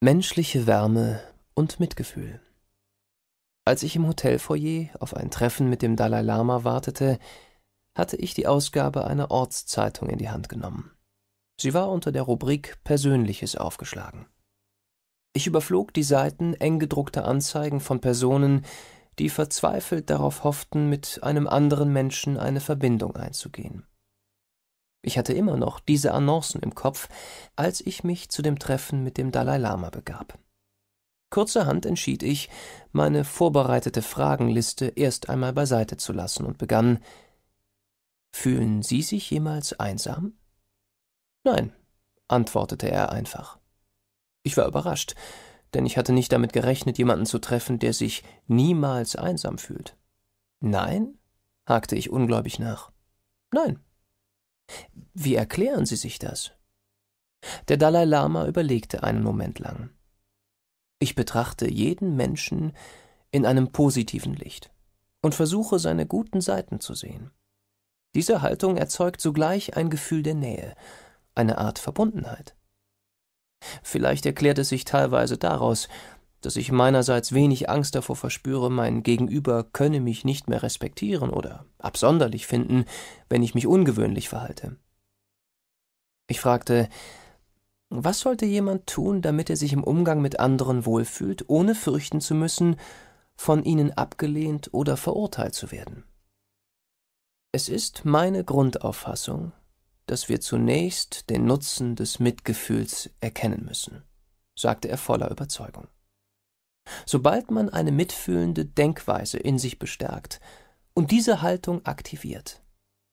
Menschliche Wärme und Mitgefühl. Als ich im Hotelfoyer auf ein Treffen mit dem Dalai Lama wartete, hatte ich die Ausgabe einer Ortszeitung in die Hand genommen. Sie war unter der Rubrik Persönliches aufgeschlagen. Ich überflog die Seiten eng gedruckter Anzeigen von Personen, die verzweifelt darauf hofften, mit einem anderen Menschen eine Verbindung einzugehen. Ich hatte immer noch diese Annoncen im Kopf, als ich mich zu dem Treffen mit dem Dalai Lama begab. Kurzerhand entschied ich, meine vorbereitete Fragenliste erst einmal beiseite zu lassen und begann Fühlen Sie sich jemals einsam? Nein, antwortete er einfach. Ich war überrascht, denn ich hatte nicht damit gerechnet, jemanden zu treffen, der sich niemals einsam fühlt. Nein? hakte ich ungläubig nach. Nein, wie erklären Sie sich das? Der Dalai Lama überlegte einen Moment lang. Ich betrachte jeden Menschen in einem positiven Licht und versuche seine guten Seiten zu sehen. Diese Haltung erzeugt sogleich ein Gefühl der Nähe, eine Art Verbundenheit. Vielleicht erklärt es sich teilweise daraus, dass ich meinerseits wenig Angst davor verspüre, mein Gegenüber könne mich nicht mehr respektieren oder absonderlich finden, wenn ich mich ungewöhnlich verhalte. Ich fragte, was sollte jemand tun, damit er sich im Umgang mit anderen wohlfühlt, ohne fürchten zu müssen, von ihnen abgelehnt oder verurteilt zu werden? Es ist meine Grundauffassung, dass wir zunächst den Nutzen des Mitgefühls erkennen müssen, sagte er voller Überzeugung. Sobald man eine mitfühlende Denkweise in sich bestärkt und diese Haltung aktiviert,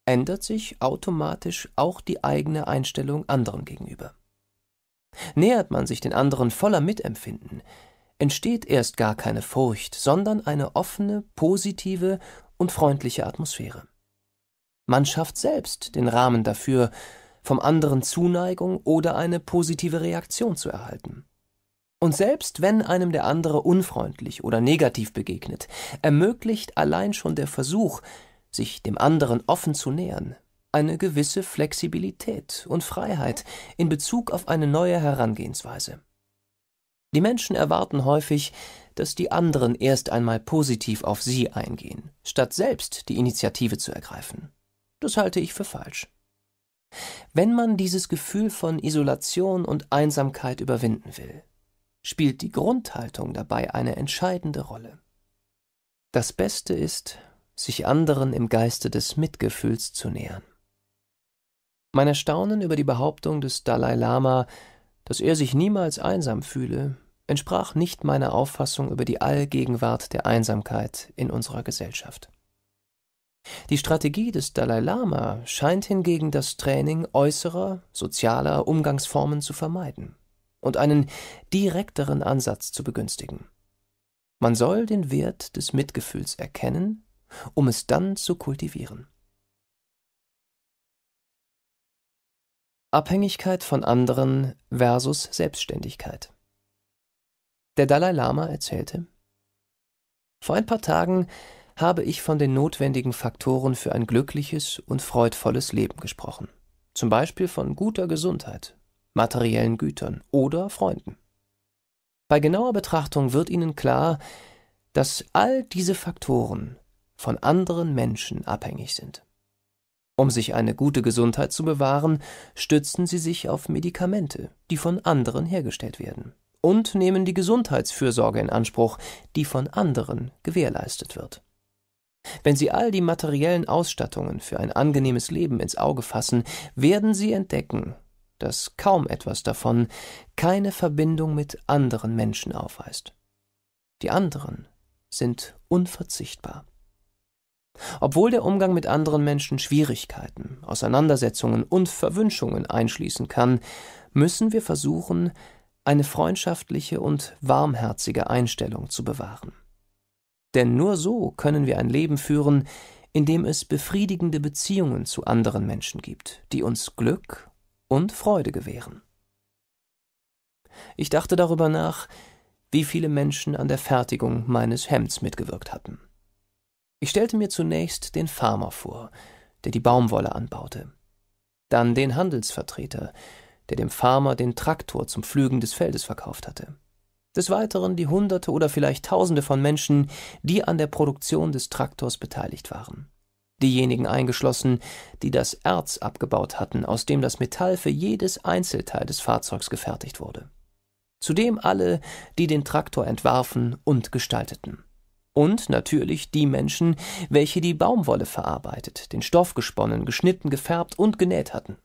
ändert sich automatisch auch die eigene Einstellung anderen gegenüber. Nähert man sich den anderen voller Mitempfinden, entsteht erst gar keine Furcht, sondern eine offene, positive und freundliche Atmosphäre. Man schafft selbst den Rahmen dafür, vom anderen Zuneigung oder eine positive Reaktion zu erhalten. Und selbst wenn einem der andere unfreundlich oder negativ begegnet, ermöglicht allein schon der Versuch, sich dem anderen offen zu nähern, eine gewisse Flexibilität und Freiheit in Bezug auf eine neue Herangehensweise. Die Menschen erwarten häufig, dass die anderen erst einmal positiv auf sie eingehen, statt selbst die Initiative zu ergreifen. Das halte ich für falsch. Wenn man dieses Gefühl von Isolation und Einsamkeit überwinden will, spielt die Grundhaltung dabei eine entscheidende Rolle. Das Beste ist, sich anderen im Geiste des Mitgefühls zu nähern. Mein Erstaunen über die Behauptung des Dalai Lama, dass er sich niemals einsam fühle, entsprach nicht meiner Auffassung über die Allgegenwart der Einsamkeit in unserer Gesellschaft. Die Strategie des Dalai Lama scheint hingegen das Training äußerer, sozialer Umgangsformen zu vermeiden und einen direkteren Ansatz zu begünstigen. Man soll den Wert des Mitgefühls erkennen, um es dann zu kultivieren. Abhängigkeit von anderen versus Selbstständigkeit. Der Dalai Lama erzählte, Vor ein paar Tagen habe ich von den notwendigen Faktoren für ein glückliches und freudvolles Leben gesprochen, zum Beispiel von guter Gesundheit, materiellen Gütern oder Freunden. Bei genauer Betrachtung wird Ihnen klar, dass all diese Faktoren von anderen Menschen abhängig sind. Um sich eine gute Gesundheit zu bewahren, stützen sie sich auf Medikamente, die von anderen hergestellt werden, und nehmen die Gesundheitsfürsorge in Anspruch, die von anderen gewährleistet wird. Wenn Sie all die materiellen Ausstattungen für ein angenehmes Leben ins Auge fassen, werden Sie entdecken, dass kaum etwas davon keine Verbindung mit anderen Menschen aufweist. Die anderen sind unverzichtbar. Obwohl der Umgang mit anderen Menschen Schwierigkeiten, Auseinandersetzungen und Verwünschungen einschließen kann, müssen wir versuchen, eine freundschaftliche und warmherzige Einstellung zu bewahren. Denn nur so können wir ein Leben führen, in dem es befriedigende Beziehungen zu anderen Menschen gibt, die uns Glück und Freude gewähren. Ich dachte darüber nach, wie viele Menschen an der Fertigung meines Hemds mitgewirkt hatten. Ich stellte mir zunächst den Farmer vor, der die Baumwolle anbaute, dann den Handelsvertreter, der dem Farmer den Traktor zum Pflügen des Feldes verkauft hatte. Des Weiteren die Hunderte oder vielleicht Tausende von Menschen, die an der Produktion des Traktors beteiligt waren diejenigen eingeschlossen, die das Erz abgebaut hatten, aus dem das Metall für jedes Einzelteil des Fahrzeugs gefertigt wurde. Zudem alle, die den Traktor entwarfen und gestalteten. Und natürlich die Menschen, welche die Baumwolle verarbeitet, den Stoff gesponnen, geschnitten, gefärbt und genäht hatten.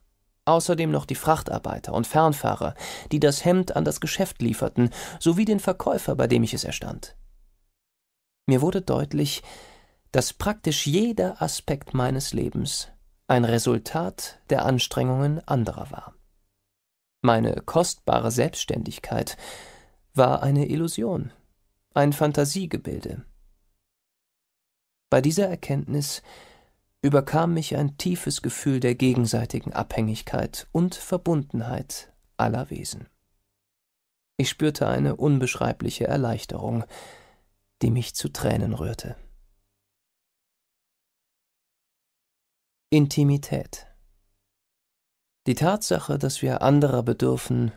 Außerdem noch die Frachtarbeiter und Fernfahrer, die das Hemd an das Geschäft lieferten, sowie den Verkäufer, bei dem ich es erstand. Mir wurde deutlich, dass praktisch jeder Aspekt meines Lebens ein Resultat der Anstrengungen anderer war. Meine kostbare Selbstständigkeit war eine Illusion, ein Fantasiegebilde. Bei dieser Erkenntnis überkam mich ein tiefes Gefühl der gegenseitigen Abhängigkeit und Verbundenheit aller Wesen. Ich spürte eine unbeschreibliche Erleichterung, die mich zu Tränen rührte. Intimität. Die Tatsache, dass wir anderer bedürfen,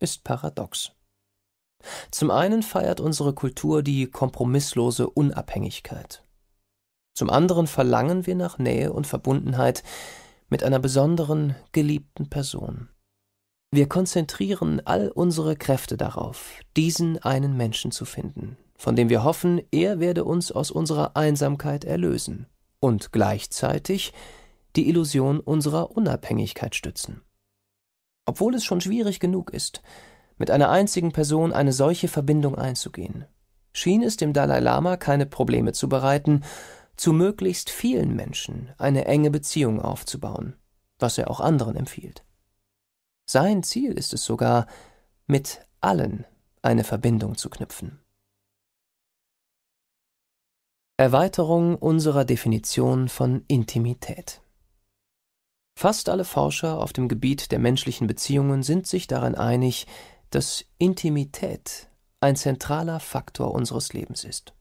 ist paradox. Zum einen feiert unsere Kultur die kompromisslose Unabhängigkeit. Zum anderen verlangen wir nach Nähe und Verbundenheit mit einer besonderen, geliebten Person. Wir konzentrieren all unsere Kräfte darauf, diesen einen Menschen zu finden, von dem wir hoffen, er werde uns aus unserer Einsamkeit erlösen. Und gleichzeitig die Illusion unserer Unabhängigkeit stützen. Obwohl es schon schwierig genug ist, mit einer einzigen Person eine solche Verbindung einzugehen, schien es dem Dalai Lama keine Probleme zu bereiten, zu möglichst vielen Menschen eine enge Beziehung aufzubauen, was er auch anderen empfiehlt. Sein Ziel ist es sogar, mit allen eine Verbindung zu knüpfen. Erweiterung unserer Definition von Intimität. Fast alle Forscher auf dem Gebiet der menschlichen Beziehungen sind sich darin einig, dass Intimität ein zentraler Faktor unseres Lebens ist.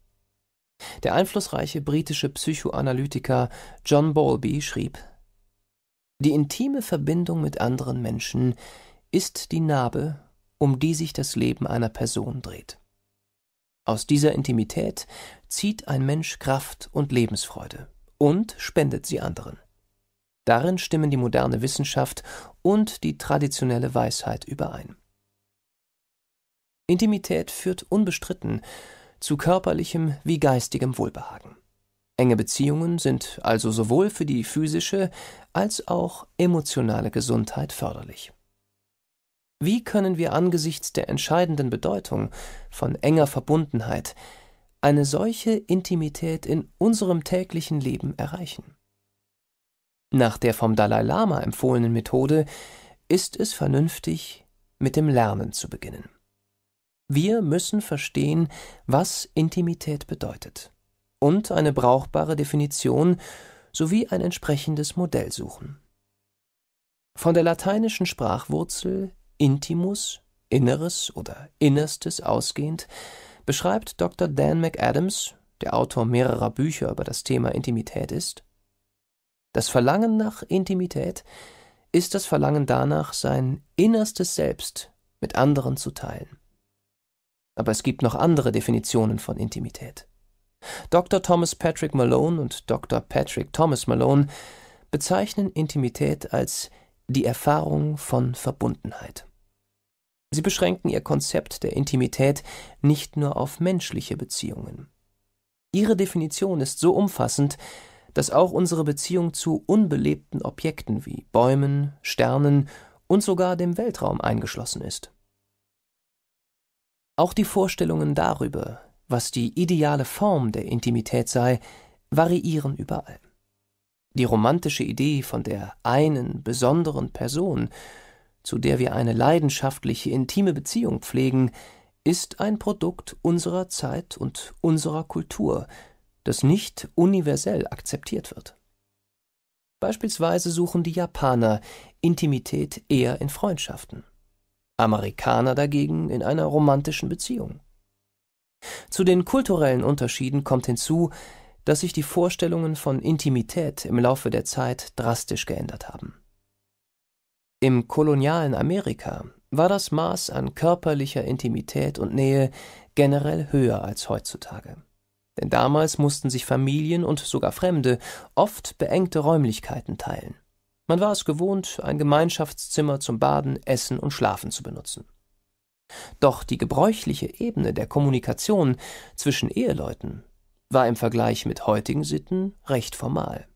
Der einflussreiche britische Psychoanalytiker John Bowlby schrieb Die intime Verbindung mit anderen Menschen ist die Narbe, um die sich das Leben einer Person dreht. Aus dieser Intimität zieht ein Mensch Kraft und Lebensfreude und spendet sie anderen. Darin stimmen die moderne Wissenschaft und die traditionelle Weisheit überein. Intimität führt unbestritten zu körperlichem wie geistigem Wohlbehagen. Enge Beziehungen sind also sowohl für die physische als auch emotionale Gesundheit förderlich. Wie können wir angesichts der entscheidenden Bedeutung von enger Verbundenheit eine solche Intimität in unserem täglichen Leben erreichen? Nach der vom Dalai Lama empfohlenen Methode ist es vernünftig, mit dem Lernen zu beginnen. Wir müssen verstehen, was Intimität bedeutet und eine brauchbare Definition sowie ein entsprechendes Modell suchen. Von der lateinischen Sprachwurzel intimus, Inneres oder Innerstes ausgehend, beschreibt Dr. Dan McAdams, der Autor mehrerer Bücher über das Thema Intimität ist, das Verlangen nach Intimität ist das Verlangen danach, sein innerstes Selbst mit anderen zu teilen. Aber es gibt noch andere Definitionen von Intimität. Dr. Thomas Patrick Malone und Dr. Patrick Thomas Malone bezeichnen Intimität als die Erfahrung von Verbundenheit. Sie beschränken ihr Konzept der Intimität nicht nur auf menschliche Beziehungen. Ihre Definition ist so umfassend, dass auch unsere Beziehung zu unbelebten Objekten wie Bäumen, Sternen und sogar dem Weltraum eingeschlossen ist. Auch die Vorstellungen darüber, was die ideale Form der Intimität sei, variieren überall. Die romantische Idee von der einen besonderen Person, zu der wir eine leidenschaftliche, intime Beziehung pflegen, ist ein Produkt unserer Zeit und unserer Kultur, das nicht universell akzeptiert wird. Beispielsweise suchen die Japaner Intimität eher in Freundschaften, Amerikaner dagegen in einer romantischen Beziehung. Zu den kulturellen Unterschieden kommt hinzu, dass sich die Vorstellungen von Intimität im Laufe der Zeit drastisch geändert haben. Im kolonialen Amerika war das Maß an körperlicher Intimität und Nähe generell höher als heutzutage denn damals mussten sich Familien und sogar Fremde oft beengte Räumlichkeiten teilen. Man war es gewohnt, ein Gemeinschaftszimmer zum Baden, Essen und Schlafen zu benutzen. Doch die gebräuchliche Ebene der Kommunikation zwischen Eheleuten war im Vergleich mit heutigen Sitten recht formal,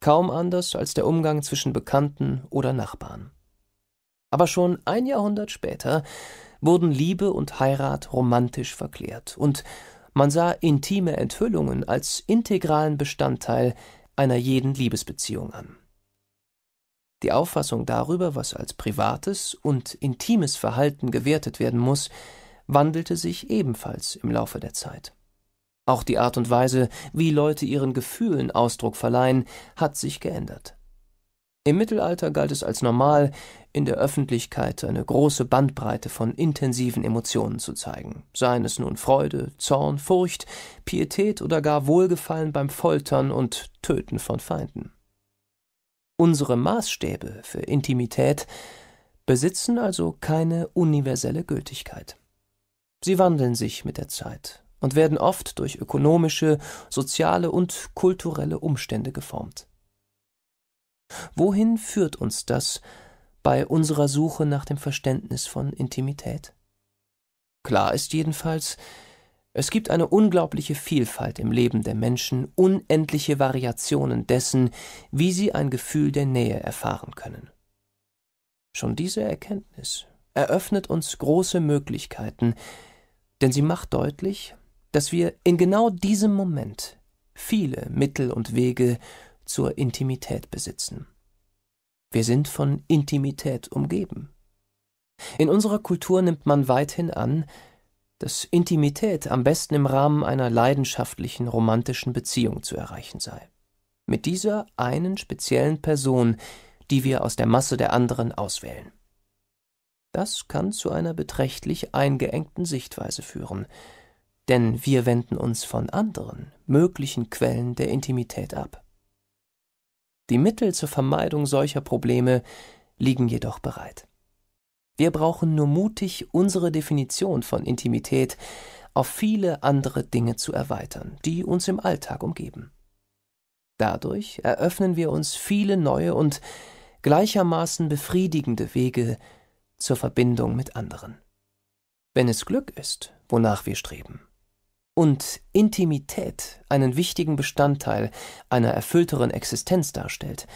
kaum anders als der Umgang zwischen Bekannten oder Nachbarn. Aber schon ein Jahrhundert später wurden Liebe und Heirat romantisch verklärt und man sah intime Enthüllungen als integralen Bestandteil einer jeden Liebesbeziehung an. Die Auffassung darüber, was als privates und intimes Verhalten gewertet werden muss, wandelte sich ebenfalls im Laufe der Zeit. Auch die Art und Weise, wie Leute ihren Gefühlen Ausdruck verleihen, hat sich geändert. Im Mittelalter galt es als normal, in der Öffentlichkeit eine große Bandbreite von intensiven Emotionen zu zeigen, seien es nun Freude, Zorn, Furcht, Pietät oder gar Wohlgefallen beim Foltern und Töten von Feinden. Unsere Maßstäbe für Intimität besitzen also keine universelle Gültigkeit. Sie wandeln sich mit der Zeit und werden oft durch ökonomische, soziale und kulturelle Umstände geformt. Wohin führt uns das bei unserer Suche nach dem Verständnis von Intimität? Klar ist jedenfalls, es gibt eine unglaubliche Vielfalt im Leben der Menschen, unendliche Variationen dessen, wie sie ein Gefühl der Nähe erfahren können. Schon diese Erkenntnis eröffnet uns große Möglichkeiten, denn sie macht deutlich, dass wir in genau diesem Moment viele Mittel und Wege zur Intimität besitzen. Wir sind von Intimität umgeben. In unserer Kultur nimmt man weithin an, dass Intimität am besten im Rahmen einer leidenschaftlichen romantischen Beziehung zu erreichen sei. Mit dieser einen speziellen Person, die wir aus der Masse der anderen auswählen. Das kann zu einer beträchtlich eingeengten Sichtweise führen, denn wir wenden uns von anderen, möglichen Quellen der Intimität ab. Die Mittel zur Vermeidung solcher Probleme liegen jedoch bereit. Wir brauchen nur mutig, unsere Definition von Intimität auf viele andere Dinge zu erweitern, die uns im Alltag umgeben. Dadurch eröffnen wir uns viele neue und gleichermaßen befriedigende Wege zur Verbindung mit anderen. Wenn es Glück ist, wonach wir streben und Intimität einen wichtigen Bestandteil einer erfüllteren Existenz darstellt,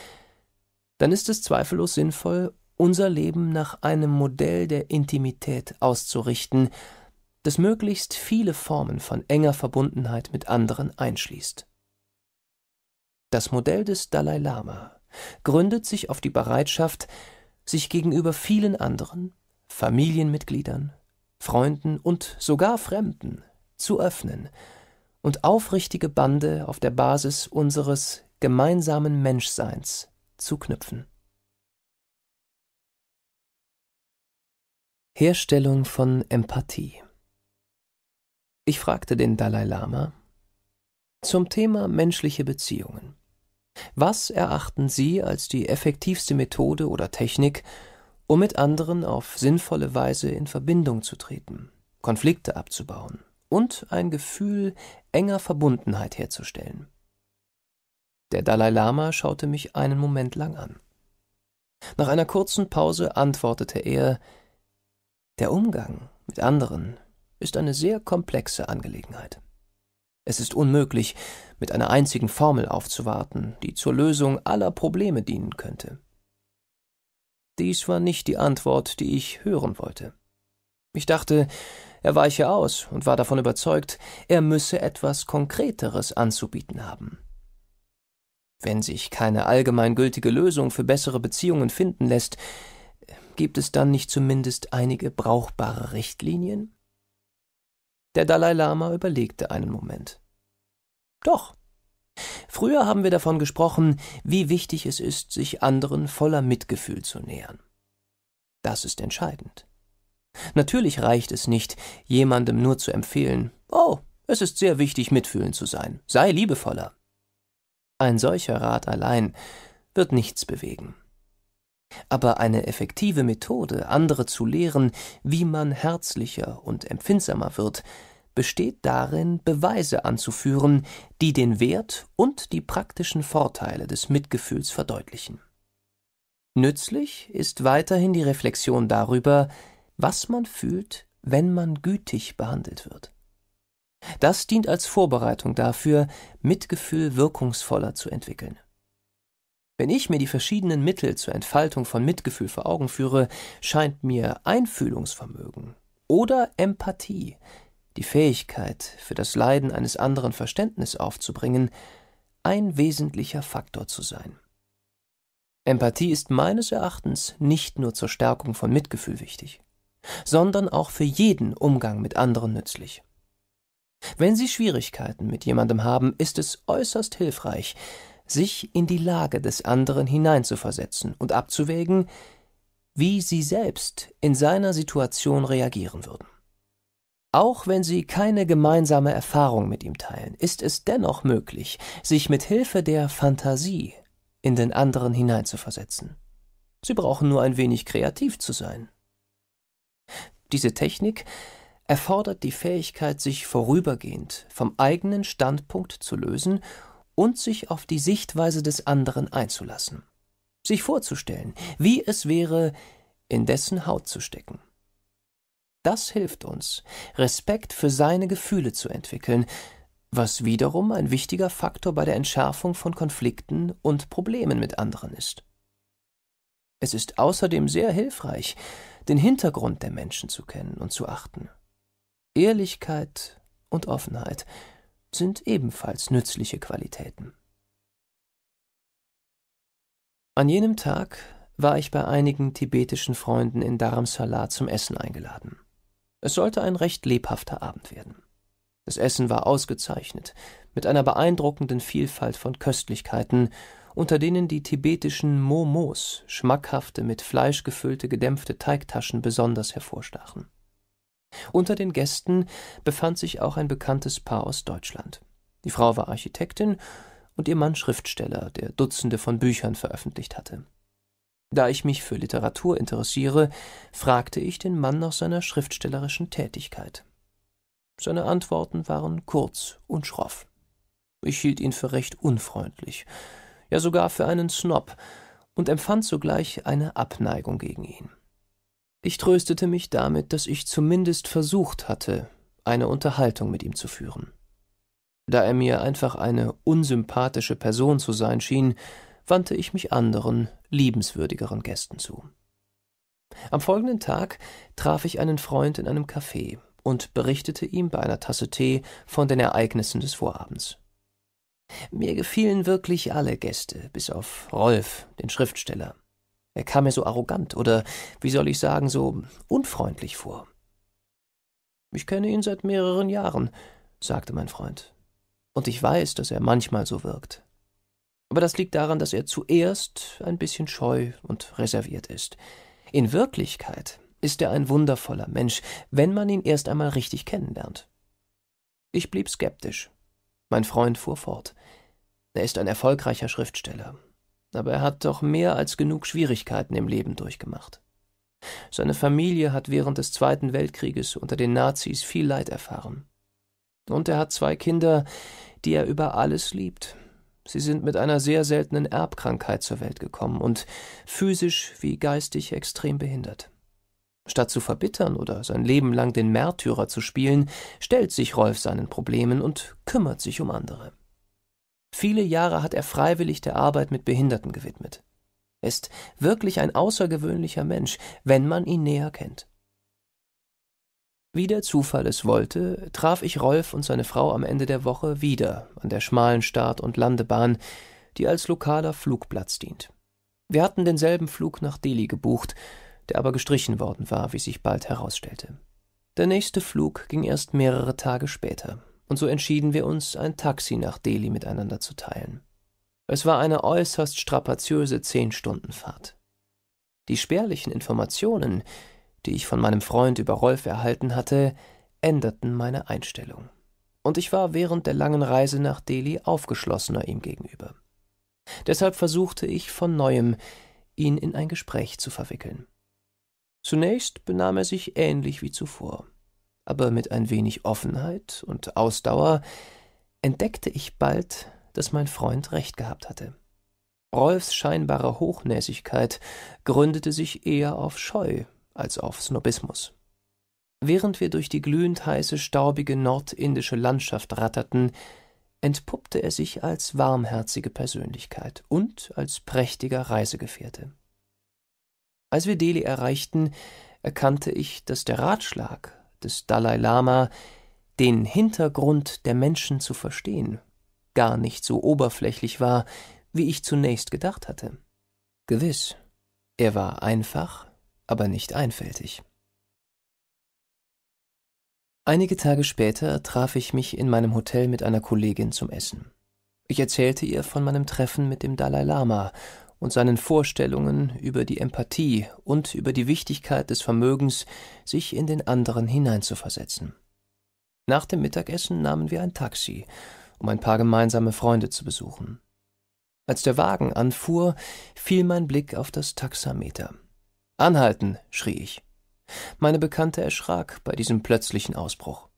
dann ist es zweifellos sinnvoll, unser Leben nach einem Modell der Intimität auszurichten, das möglichst viele Formen von enger Verbundenheit mit anderen einschließt. Das Modell des Dalai Lama gründet sich auf die Bereitschaft, sich gegenüber vielen anderen, Familienmitgliedern, Freunden und sogar Fremden zu öffnen und aufrichtige Bande auf der Basis unseres gemeinsamen Menschseins zu knüpfen. Herstellung von Empathie. Ich fragte den Dalai Lama zum Thema menschliche Beziehungen. Was erachten Sie als die effektivste Methode oder Technik, um mit anderen auf sinnvolle Weise in Verbindung zu treten, Konflikte abzubauen, und ein Gefühl enger Verbundenheit herzustellen. Der Dalai Lama schaute mich einen Moment lang an. Nach einer kurzen Pause antwortete er Der Umgang mit anderen ist eine sehr komplexe Angelegenheit. Es ist unmöglich, mit einer einzigen Formel aufzuwarten, die zur Lösung aller Probleme dienen könnte. Dies war nicht die Antwort, die ich hören wollte. Ich dachte, er weiche aus und war davon überzeugt, er müsse etwas Konkreteres anzubieten haben. Wenn sich keine allgemeingültige Lösung für bessere Beziehungen finden lässt, gibt es dann nicht zumindest einige brauchbare Richtlinien? Der Dalai Lama überlegte einen Moment. Doch. Früher haben wir davon gesprochen, wie wichtig es ist, sich anderen voller Mitgefühl zu nähern. Das ist entscheidend. Natürlich reicht es nicht, jemandem nur zu empfehlen, oh, es ist sehr wichtig, mitfühlend zu sein, sei liebevoller. Ein solcher Rat allein wird nichts bewegen. Aber eine effektive Methode, andere zu lehren, wie man herzlicher und empfindsamer wird, besteht darin, Beweise anzuführen, die den Wert und die praktischen Vorteile des Mitgefühls verdeutlichen. Nützlich ist weiterhin die Reflexion darüber, was man fühlt, wenn man gütig behandelt wird. Das dient als Vorbereitung dafür, Mitgefühl wirkungsvoller zu entwickeln. Wenn ich mir die verschiedenen Mittel zur Entfaltung von Mitgefühl vor Augen führe, scheint mir Einfühlungsvermögen oder Empathie, die Fähigkeit, für das Leiden eines anderen Verständnis aufzubringen, ein wesentlicher Faktor zu sein. Empathie ist meines Erachtens nicht nur zur Stärkung von Mitgefühl wichtig sondern auch für jeden Umgang mit anderen nützlich. Wenn Sie Schwierigkeiten mit jemandem haben, ist es äußerst hilfreich, sich in die Lage des anderen hineinzuversetzen und abzuwägen, wie Sie selbst in seiner Situation reagieren würden. Auch wenn Sie keine gemeinsame Erfahrung mit ihm teilen, ist es dennoch möglich, sich mit Hilfe der Fantasie in den anderen hineinzuversetzen. Sie brauchen nur ein wenig kreativ zu sein. Diese Technik erfordert die Fähigkeit, sich vorübergehend vom eigenen Standpunkt zu lösen und sich auf die Sichtweise des anderen einzulassen. Sich vorzustellen, wie es wäre, in dessen Haut zu stecken. Das hilft uns, Respekt für seine Gefühle zu entwickeln, was wiederum ein wichtiger Faktor bei der Entschärfung von Konflikten und Problemen mit anderen ist. Es ist außerdem sehr hilfreich, den Hintergrund der Menschen zu kennen und zu achten. Ehrlichkeit und Offenheit sind ebenfalls nützliche Qualitäten. An jenem Tag war ich bei einigen tibetischen Freunden in Dharamsala zum Essen eingeladen. Es sollte ein recht lebhafter Abend werden. Das Essen war ausgezeichnet, mit einer beeindruckenden Vielfalt von Köstlichkeiten unter denen die tibetischen Momos, schmackhafte, mit Fleisch gefüllte, gedämpfte Teigtaschen, besonders hervorstachen. Unter den Gästen befand sich auch ein bekanntes Paar aus Deutschland. Die Frau war Architektin und ihr Mann Schriftsteller, der Dutzende von Büchern veröffentlicht hatte. Da ich mich für Literatur interessiere, fragte ich den Mann nach seiner schriftstellerischen Tätigkeit. Seine Antworten waren kurz und schroff. Ich hielt ihn für recht unfreundlich, ja sogar für einen Snob, und empfand sogleich eine Abneigung gegen ihn. Ich tröstete mich damit, dass ich zumindest versucht hatte, eine Unterhaltung mit ihm zu führen. Da er mir einfach eine unsympathische Person zu sein schien, wandte ich mich anderen, liebenswürdigeren Gästen zu. Am folgenden Tag traf ich einen Freund in einem Café und berichtete ihm bei einer Tasse Tee von den Ereignissen des Vorabends. Mir gefielen wirklich alle Gäste, bis auf Rolf, den Schriftsteller. Er kam mir so arrogant oder, wie soll ich sagen, so unfreundlich vor. Ich kenne ihn seit mehreren Jahren, sagte mein Freund. Und ich weiß, dass er manchmal so wirkt. Aber das liegt daran, dass er zuerst ein bisschen scheu und reserviert ist. In Wirklichkeit ist er ein wundervoller Mensch, wenn man ihn erst einmal richtig kennenlernt. Ich blieb skeptisch. Mein Freund fuhr fort. Er ist ein erfolgreicher Schriftsteller, aber er hat doch mehr als genug Schwierigkeiten im Leben durchgemacht. Seine Familie hat während des Zweiten Weltkrieges unter den Nazis viel Leid erfahren. Und er hat zwei Kinder, die er über alles liebt. Sie sind mit einer sehr seltenen Erbkrankheit zur Welt gekommen und physisch wie geistig extrem behindert. Statt zu verbittern oder sein Leben lang den Märtyrer zu spielen, stellt sich Rolf seinen Problemen und kümmert sich um andere. Viele Jahre hat er freiwillig der Arbeit mit Behinderten gewidmet. Er ist wirklich ein außergewöhnlicher Mensch, wenn man ihn näher kennt. Wie der Zufall es wollte, traf ich Rolf und seine Frau am Ende der Woche wieder an der schmalen Start- und Landebahn, die als lokaler Flugplatz dient. Wir hatten denselben Flug nach Delhi gebucht, der aber gestrichen worden war, wie sich bald herausstellte. Der nächste Flug ging erst mehrere Tage später, und so entschieden wir uns, ein Taxi nach Delhi miteinander zu teilen. Es war eine äußerst strapaziöse Zehn-Stunden-Fahrt. Die spärlichen Informationen, die ich von meinem Freund über Rolf erhalten hatte, änderten meine Einstellung. Und ich war während der langen Reise nach Delhi aufgeschlossener ihm gegenüber. Deshalb versuchte ich von neuem, ihn in ein Gespräch zu verwickeln. Zunächst benahm er sich ähnlich wie zuvor, aber mit ein wenig Offenheit und Ausdauer entdeckte ich bald, dass mein Freund recht gehabt hatte. Rolfs scheinbare Hochnäsigkeit gründete sich eher auf Scheu als auf Snobismus. Während wir durch die glühend heiße, staubige nordindische Landschaft ratterten, entpuppte er sich als warmherzige Persönlichkeit und als prächtiger Reisegefährte. Als wir Delhi erreichten, erkannte ich, dass der Ratschlag des Dalai Lama, den Hintergrund der Menschen zu verstehen, gar nicht so oberflächlich war, wie ich zunächst gedacht hatte. Gewiss, er war einfach, aber nicht einfältig. Einige Tage später traf ich mich in meinem Hotel mit einer Kollegin zum Essen. Ich erzählte ihr von meinem Treffen mit dem Dalai Lama und seinen Vorstellungen über die Empathie und über die Wichtigkeit des Vermögens, sich in den anderen hineinzuversetzen. Nach dem Mittagessen nahmen wir ein Taxi, um ein paar gemeinsame Freunde zu besuchen. Als der Wagen anfuhr, fiel mein Blick auf das Taxameter. Anhalten, schrie ich. Meine Bekannte erschrak bei diesem plötzlichen Ausbruch.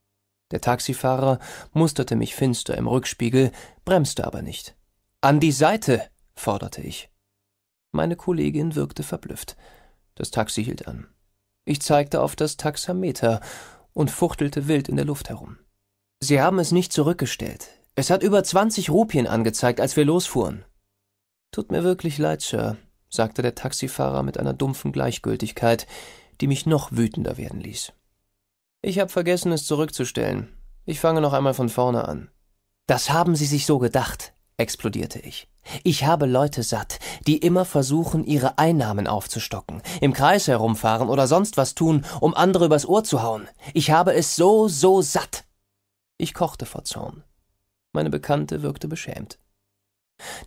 Der Taxifahrer musterte mich finster im Rückspiegel, bremste aber nicht. An die Seite, forderte ich. Meine Kollegin wirkte verblüfft. Das Taxi hielt an. Ich zeigte auf das Taxameter und fuchtelte wild in der Luft herum. Sie haben es nicht zurückgestellt. Es hat über 20 Rupien angezeigt, als wir losfuhren. Tut mir wirklich leid, Sir, sagte der Taxifahrer mit einer dumpfen Gleichgültigkeit, die mich noch wütender werden ließ. Ich habe vergessen, es zurückzustellen. Ich fange noch einmal von vorne an. Das haben Sie sich so gedacht, explodierte ich. Ich habe Leute satt, die immer versuchen, ihre Einnahmen aufzustocken, im Kreis herumfahren oder sonst was tun, um andere übers Ohr zu hauen. Ich habe es so, so satt. Ich kochte vor Zorn. Meine Bekannte wirkte beschämt.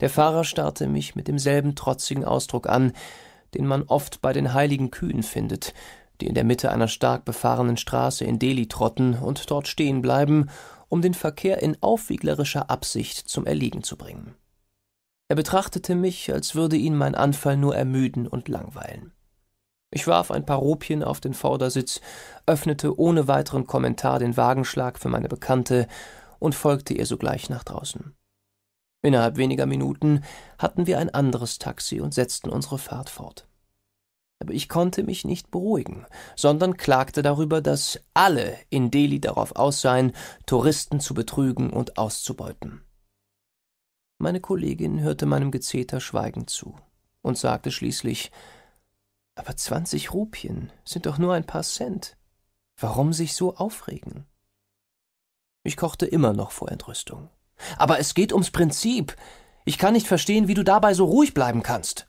Der Fahrer starrte mich mit demselben trotzigen Ausdruck an, den man oft bei den heiligen Kühen findet, die in der Mitte einer stark befahrenen Straße in Delhi trotten und dort stehen bleiben um den Verkehr in aufwieglerischer Absicht zum Erliegen zu bringen. Er betrachtete mich, als würde ihn mein Anfall nur ermüden und langweilen. Ich warf ein paar Rupien auf den Vordersitz, öffnete ohne weiteren Kommentar den Wagenschlag für meine Bekannte und folgte ihr sogleich nach draußen. Innerhalb weniger Minuten hatten wir ein anderes Taxi und setzten unsere Fahrt fort aber ich konnte mich nicht beruhigen, sondern klagte darüber, dass alle in Delhi darauf aus seien, Touristen zu betrügen und auszubeuten. Meine Kollegin hörte meinem Gezeter schweigend zu und sagte schließlich Aber zwanzig Rupien sind doch nur ein paar Cent. Warum sich so aufregen? Ich kochte immer noch vor Entrüstung. Aber es geht ums Prinzip. Ich kann nicht verstehen, wie du dabei so ruhig bleiben kannst.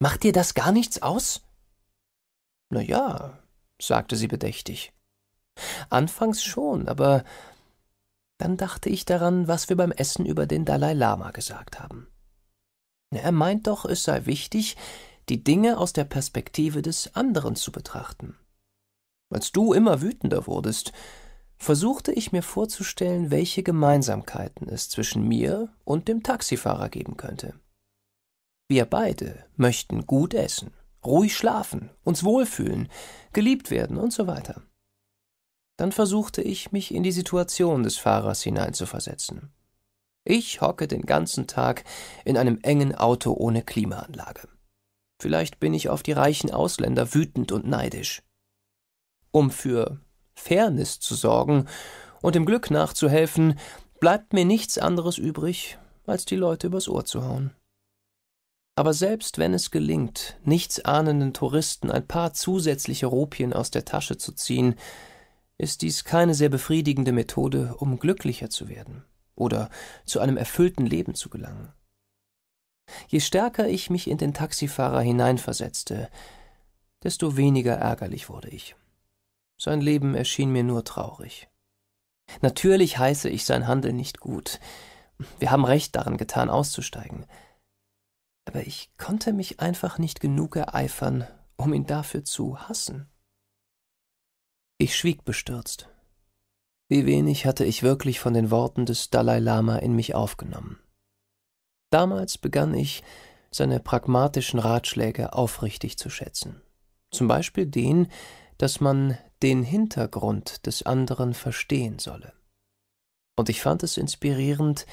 Macht dir das gar nichts aus? Na ja, sagte sie bedächtig. Anfangs schon, aber dann dachte ich daran, was wir beim Essen über den Dalai Lama gesagt haben. Er meint doch, es sei wichtig, die Dinge aus der Perspektive des anderen zu betrachten. Als du immer wütender wurdest, versuchte ich mir vorzustellen, welche Gemeinsamkeiten es zwischen mir und dem Taxifahrer geben könnte. Wir beide möchten gut essen ruhig schlafen, uns wohlfühlen, geliebt werden und so weiter. Dann versuchte ich, mich in die Situation des Fahrers hineinzuversetzen. Ich hocke den ganzen Tag in einem engen Auto ohne Klimaanlage. Vielleicht bin ich auf die reichen Ausländer wütend und neidisch. Um für Fairness zu sorgen und dem Glück nachzuhelfen, bleibt mir nichts anderes übrig, als die Leute übers Ohr zu hauen. Aber selbst wenn es gelingt, nichtsahnenden Touristen ein paar zusätzliche Rupien aus der Tasche zu ziehen, ist dies keine sehr befriedigende Methode, um glücklicher zu werden oder zu einem erfüllten Leben zu gelangen. Je stärker ich mich in den Taxifahrer hineinversetzte, desto weniger ärgerlich wurde ich. Sein Leben erschien mir nur traurig. Natürlich heiße ich sein Handeln nicht gut. Wir haben recht daran getan, auszusteigen aber ich konnte mich einfach nicht genug ereifern, um ihn dafür zu hassen. Ich schwieg bestürzt. Wie wenig hatte ich wirklich von den Worten des Dalai Lama in mich aufgenommen. Damals begann ich, seine pragmatischen Ratschläge aufrichtig zu schätzen. Zum Beispiel den, dass man den Hintergrund des anderen verstehen solle. Und ich fand es inspirierend,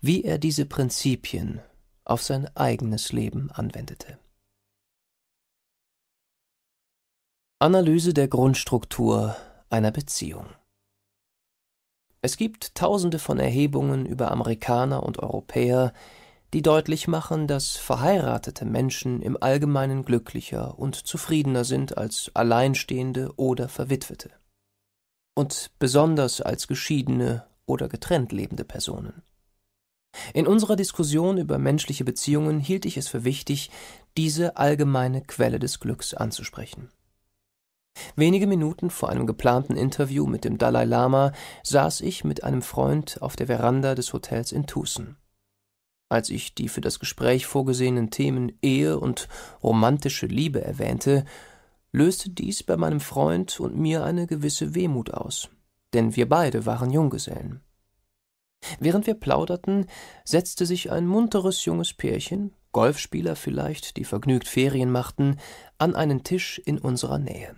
wie er diese Prinzipien auf sein eigenes Leben anwendete. Analyse der Grundstruktur einer Beziehung Es gibt tausende von Erhebungen über Amerikaner und Europäer, die deutlich machen, dass verheiratete Menschen im Allgemeinen glücklicher und zufriedener sind als Alleinstehende oder Verwitwete. Und besonders als geschiedene oder getrennt lebende Personen. In unserer Diskussion über menschliche Beziehungen hielt ich es für wichtig, diese allgemeine Quelle des Glücks anzusprechen. Wenige Minuten vor einem geplanten Interview mit dem Dalai Lama saß ich mit einem Freund auf der Veranda des Hotels in Tucson. Als ich die für das Gespräch vorgesehenen Themen Ehe und romantische Liebe erwähnte, löste dies bei meinem Freund und mir eine gewisse Wehmut aus, denn wir beide waren Junggesellen. Während wir plauderten, setzte sich ein munteres junges Pärchen, Golfspieler vielleicht, die vergnügt Ferien machten, an einen Tisch in unserer Nähe.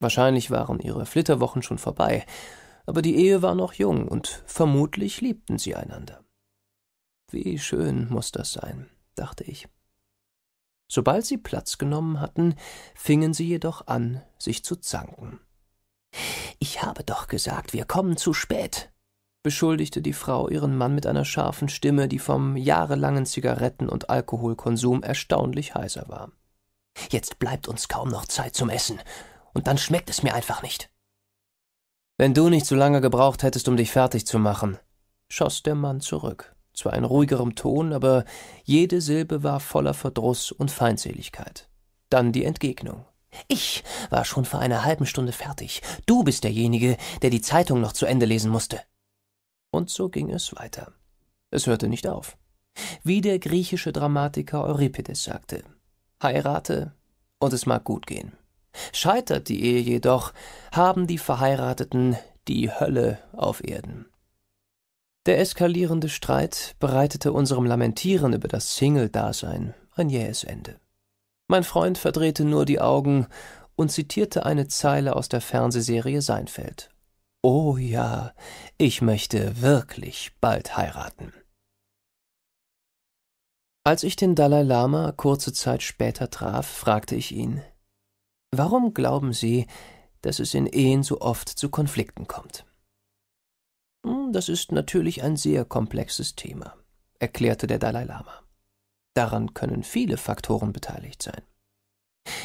Wahrscheinlich waren ihre Flitterwochen schon vorbei, aber die Ehe war noch jung und vermutlich liebten sie einander. Wie schön muss das sein, dachte ich. Sobald sie Platz genommen hatten, fingen sie jedoch an, sich zu zanken. Ich habe doch gesagt, wir kommen zu spät, beschuldigte die Frau ihren Mann mit einer scharfen Stimme, die vom jahrelangen Zigaretten- und Alkoholkonsum erstaunlich heiser war. Jetzt bleibt uns kaum noch Zeit zum Essen, und dann schmeckt es mir einfach nicht. Wenn du nicht so lange gebraucht hättest, um dich fertig zu machen, schoss der Mann zurück, zwar in ruhigerem Ton, aber jede Silbe war voller Verdruss und Feindseligkeit. Dann die Entgegnung. Ich war schon vor einer halben Stunde fertig. Du bist derjenige, der die Zeitung noch zu Ende lesen musste. Und so ging es weiter. Es hörte nicht auf. Wie der griechische Dramatiker Euripides sagte, heirate und es mag gut gehen. Scheitert die Ehe jedoch, haben die Verheirateten die Hölle auf Erden. Der eskalierende Streit bereitete unserem Lamentieren über das Single-Dasein ein jähes Ende. Mein Freund verdrehte nur die Augen und zitierte eine Zeile aus der Fernsehserie Seinfeld oh ja, ich möchte wirklich bald heiraten. Als ich den Dalai Lama kurze Zeit später traf, fragte ich ihn, warum glauben Sie, dass es in Ehen so oft zu Konflikten kommt? Hm, das ist natürlich ein sehr komplexes Thema, erklärte der Dalai Lama. Daran können viele Faktoren beteiligt sein.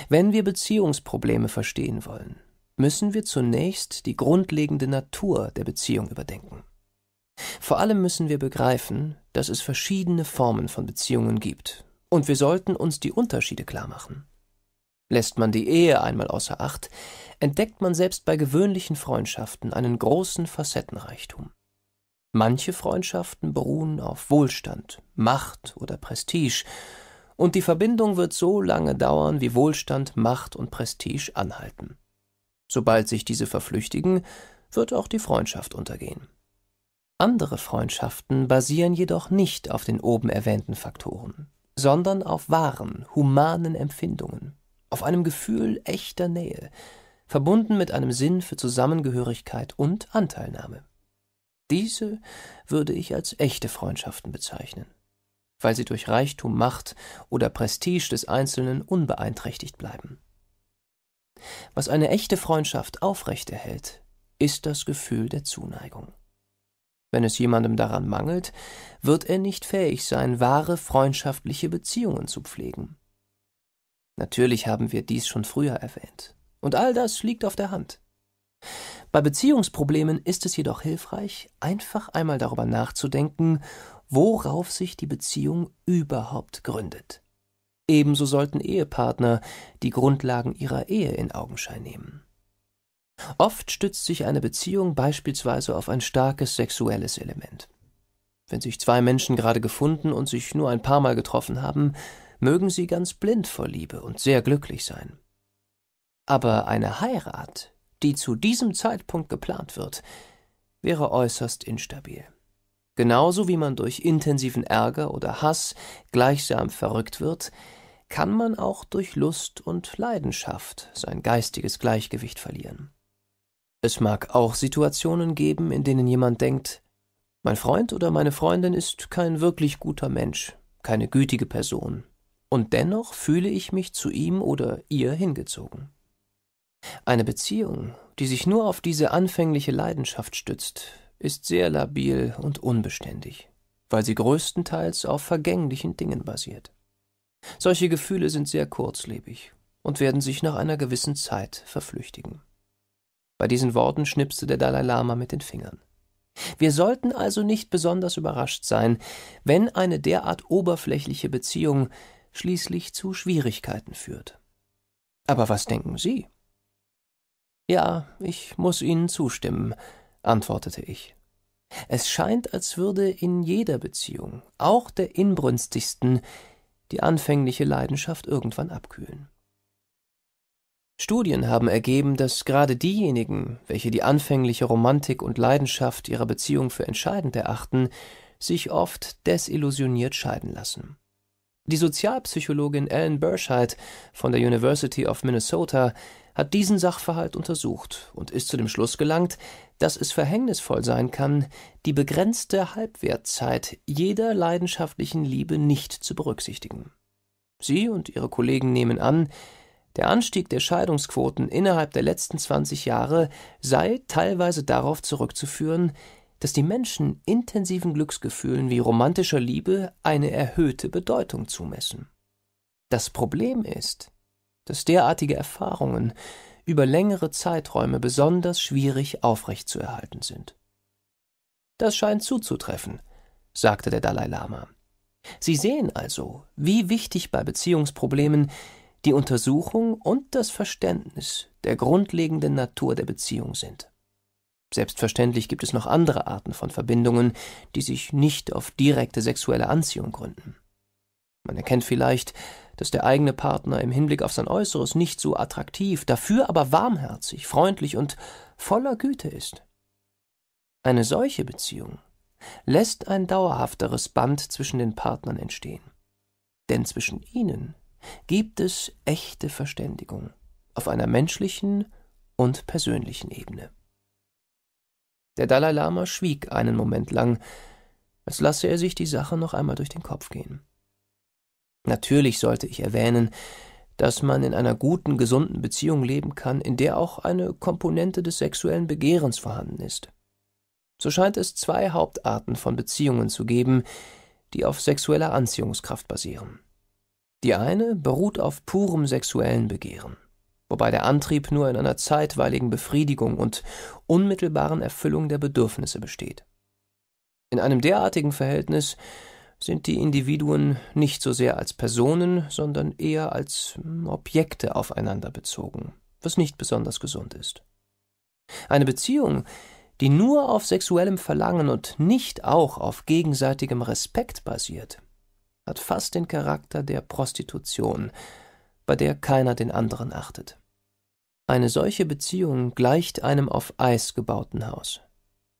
Wenn wir Beziehungsprobleme verstehen wollen, müssen wir zunächst die grundlegende Natur der Beziehung überdenken. Vor allem müssen wir begreifen, dass es verschiedene Formen von Beziehungen gibt, und wir sollten uns die Unterschiede klarmachen. Lässt man die Ehe einmal außer Acht, entdeckt man selbst bei gewöhnlichen Freundschaften einen großen Facettenreichtum. Manche Freundschaften beruhen auf Wohlstand, Macht oder Prestige, und die Verbindung wird so lange dauern, wie Wohlstand, Macht und Prestige anhalten. Sobald sich diese verflüchtigen, wird auch die Freundschaft untergehen. Andere Freundschaften basieren jedoch nicht auf den oben erwähnten Faktoren, sondern auf wahren, humanen Empfindungen, auf einem Gefühl echter Nähe, verbunden mit einem Sinn für Zusammengehörigkeit und Anteilnahme. Diese würde ich als echte Freundschaften bezeichnen, weil sie durch Reichtum, Macht oder Prestige des Einzelnen unbeeinträchtigt bleiben. Was eine echte Freundschaft aufrechterhält, ist das Gefühl der Zuneigung. Wenn es jemandem daran mangelt, wird er nicht fähig sein, wahre freundschaftliche Beziehungen zu pflegen. Natürlich haben wir dies schon früher erwähnt. Und all das liegt auf der Hand. Bei Beziehungsproblemen ist es jedoch hilfreich, einfach einmal darüber nachzudenken, worauf sich die Beziehung überhaupt gründet. Ebenso sollten Ehepartner die Grundlagen ihrer Ehe in Augenschein nehmen. Oft stützt sich eine Beziehung beispielsweise auf ein starkes sexuelles Element. Wenn sich zwei Menschen gerade gefunden und sich nur ein paar Mal getroffen haben, mögen sie ganz blind vor Liebe und sehr glücklich sein. Aber eine Heirat, die zu diesem Zeitpunkt geplant wird, wäre äußerst instabil. Genauso wie man durch intensiven Ärger oder Hass gleichsam verrückt wird, kann man auch durch Lust und Leidenschaft sein geistiges Gleichgewicht verlieren. Es mag auch Situationen geben, in denen jemand denkt, mein Freund oder meine Freundin ist kein wirklich guter Mensch, keine gütige Person, und dennoch fühle ich mich zu ihm oder ihr hingezogen. Eine Beziehung, die sich nur auf diese anfängliche Leidenschaft stützt, ist sehr labil und unbeständig, weil sie größtenteils auf vergänglichen Dingen basiert. Solche Gefühle sind sehr kurzlebig und werden sich nach einer gewissen Zeit verflüchtigen. Bei diesen Worten schnipste der Dalai Lama mit den Fingern. Wir sollten also nicht besonders überrascht sein, wenn eine derart oberflächliche Beziehung schließlich zu Schwierigkeiten führt. Aber was denken Sie? Ja, ich muss Ihnen zustimmen, antwortete ich. Es scheint, als würde in jeder Beziehung, auch der inbrünstigsten, die anfängliche Leidenschaft irgendwann abkühlen. Studien haben ergeben, dass gerade diejenigen, welche die anfängliche Romantik und Leidenschaft ihrer Beziehung für entscheidend erachten, sich oft desillusioniert scheiden lassen. Die Sozialpsychologin Ellen Burscheid von der University of Minnesota hat diesen Sachverhalt untersucht und ist zu dem Schluss gelangt, dass es verhängnisvoll sein kann, die begrenzte Halbwertzeit jeder leidenschaftlichen Liebe nicht zu berücksichtigen. Sie und ihre Kollegen nehmen an, der Anstieg der Scheidungsquoten innerhalb der letzten 20 Jahre sei teilweise darauf zurückzuführen, dass die Menschen intensiven Glücksgefühlen wie romantischer Liebe eine erhöhte Bedeutung zumessen. Das Problem ist, dass derartige Erfahrungen über längere Zeiträume besonders schwierig aufrechtzuerhalten sind. Das scheint zuzutreffen, sagte der Dalai Lama. Sie sehen also, wie wichtig bei Beziehungsproblemen die Untersuchung und das Verständnis der grundlegenden Natur der Beziehung sind. Selbstverständlich gibt es noch andere Arten von Verbindungen, die sich nicht auf direkte sexuelle Anziehung gründen. Man erkennt vielleicht, dass der eigene Partner im Hinblick auf sein Äußeres nicht so attraktiv, dafür aber warmherzig, freundlich und voller Güte ist. Eine solche Beziehung lässt ein dauerhafteres Band zwischen den Partnern entstehen. Denn zwischen ihnen gibt es echte Verständigung auf einer menschlichen und persönlichen Ebene. Der Dalai Lama schwieg einen Moment lang, als lasse er sich die Sache noch einmal durch den Kopf gehen. Natürlich sollte ich erwähnen, dass man in einer guten, gesunden Beziehung leben kann, in der auch eine Komponente des sexuellen Begehrens vorhanden ist. So scheint es zwei Hauptarten von Beziehungen zu geben, die auf sexueller Anziehungskraft basieren. Die eine beruht auf purem sexuellen Begehren, wobei der Antrieb nur in einer zeitweiligen Befriedigung und unmittelbaren Erfüllung der Bedürfnisse besteht. In einem derartigen Verhältnis sind die Individuen nicht so sehr als Personen, sondern eher als Objekte aufeinander bezogen, was nicht besonders gesund ist. Eine Beziehung, die nur auf sexuellem Verlangen und nicht auch auf gegenseitigem Respekt basiert, hat fast den Charakter der Prostitution, bei der keiner den anderen achtet. Eine solche Beziehung gleicht einem auf Eis gebauten Haus.